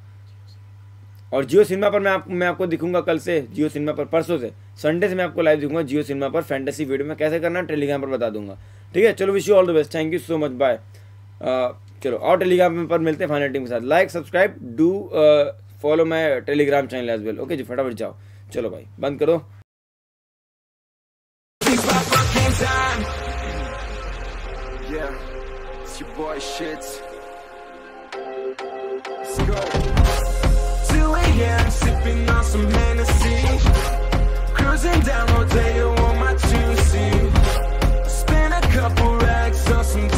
और जियो सिनेमा पर मैं आप मैं आपको दिखूंगा कल से जियो सिनेमा पर परसों से संडे से मैं आपको लाइव दिखूंगा जियो सिनेमा पर फैंटेसी वीडियो में कैसे करना टेलीग्राम पर बता दूंगा ठीक है चलो wish you all the best thank you so much bye चलो और टेलीग्राम पर मिलते हैं फाइनल टीम के साथ like subscribe do follow my Telegram channel as well okay ji फटाफट जाओ चलो भाई बंद करो Yeah, it's your boy shit. Let's go. yeah, I'm sipping on some Hennessy. Cruising down Rodeo on my two seat. Spin a couple racks on some.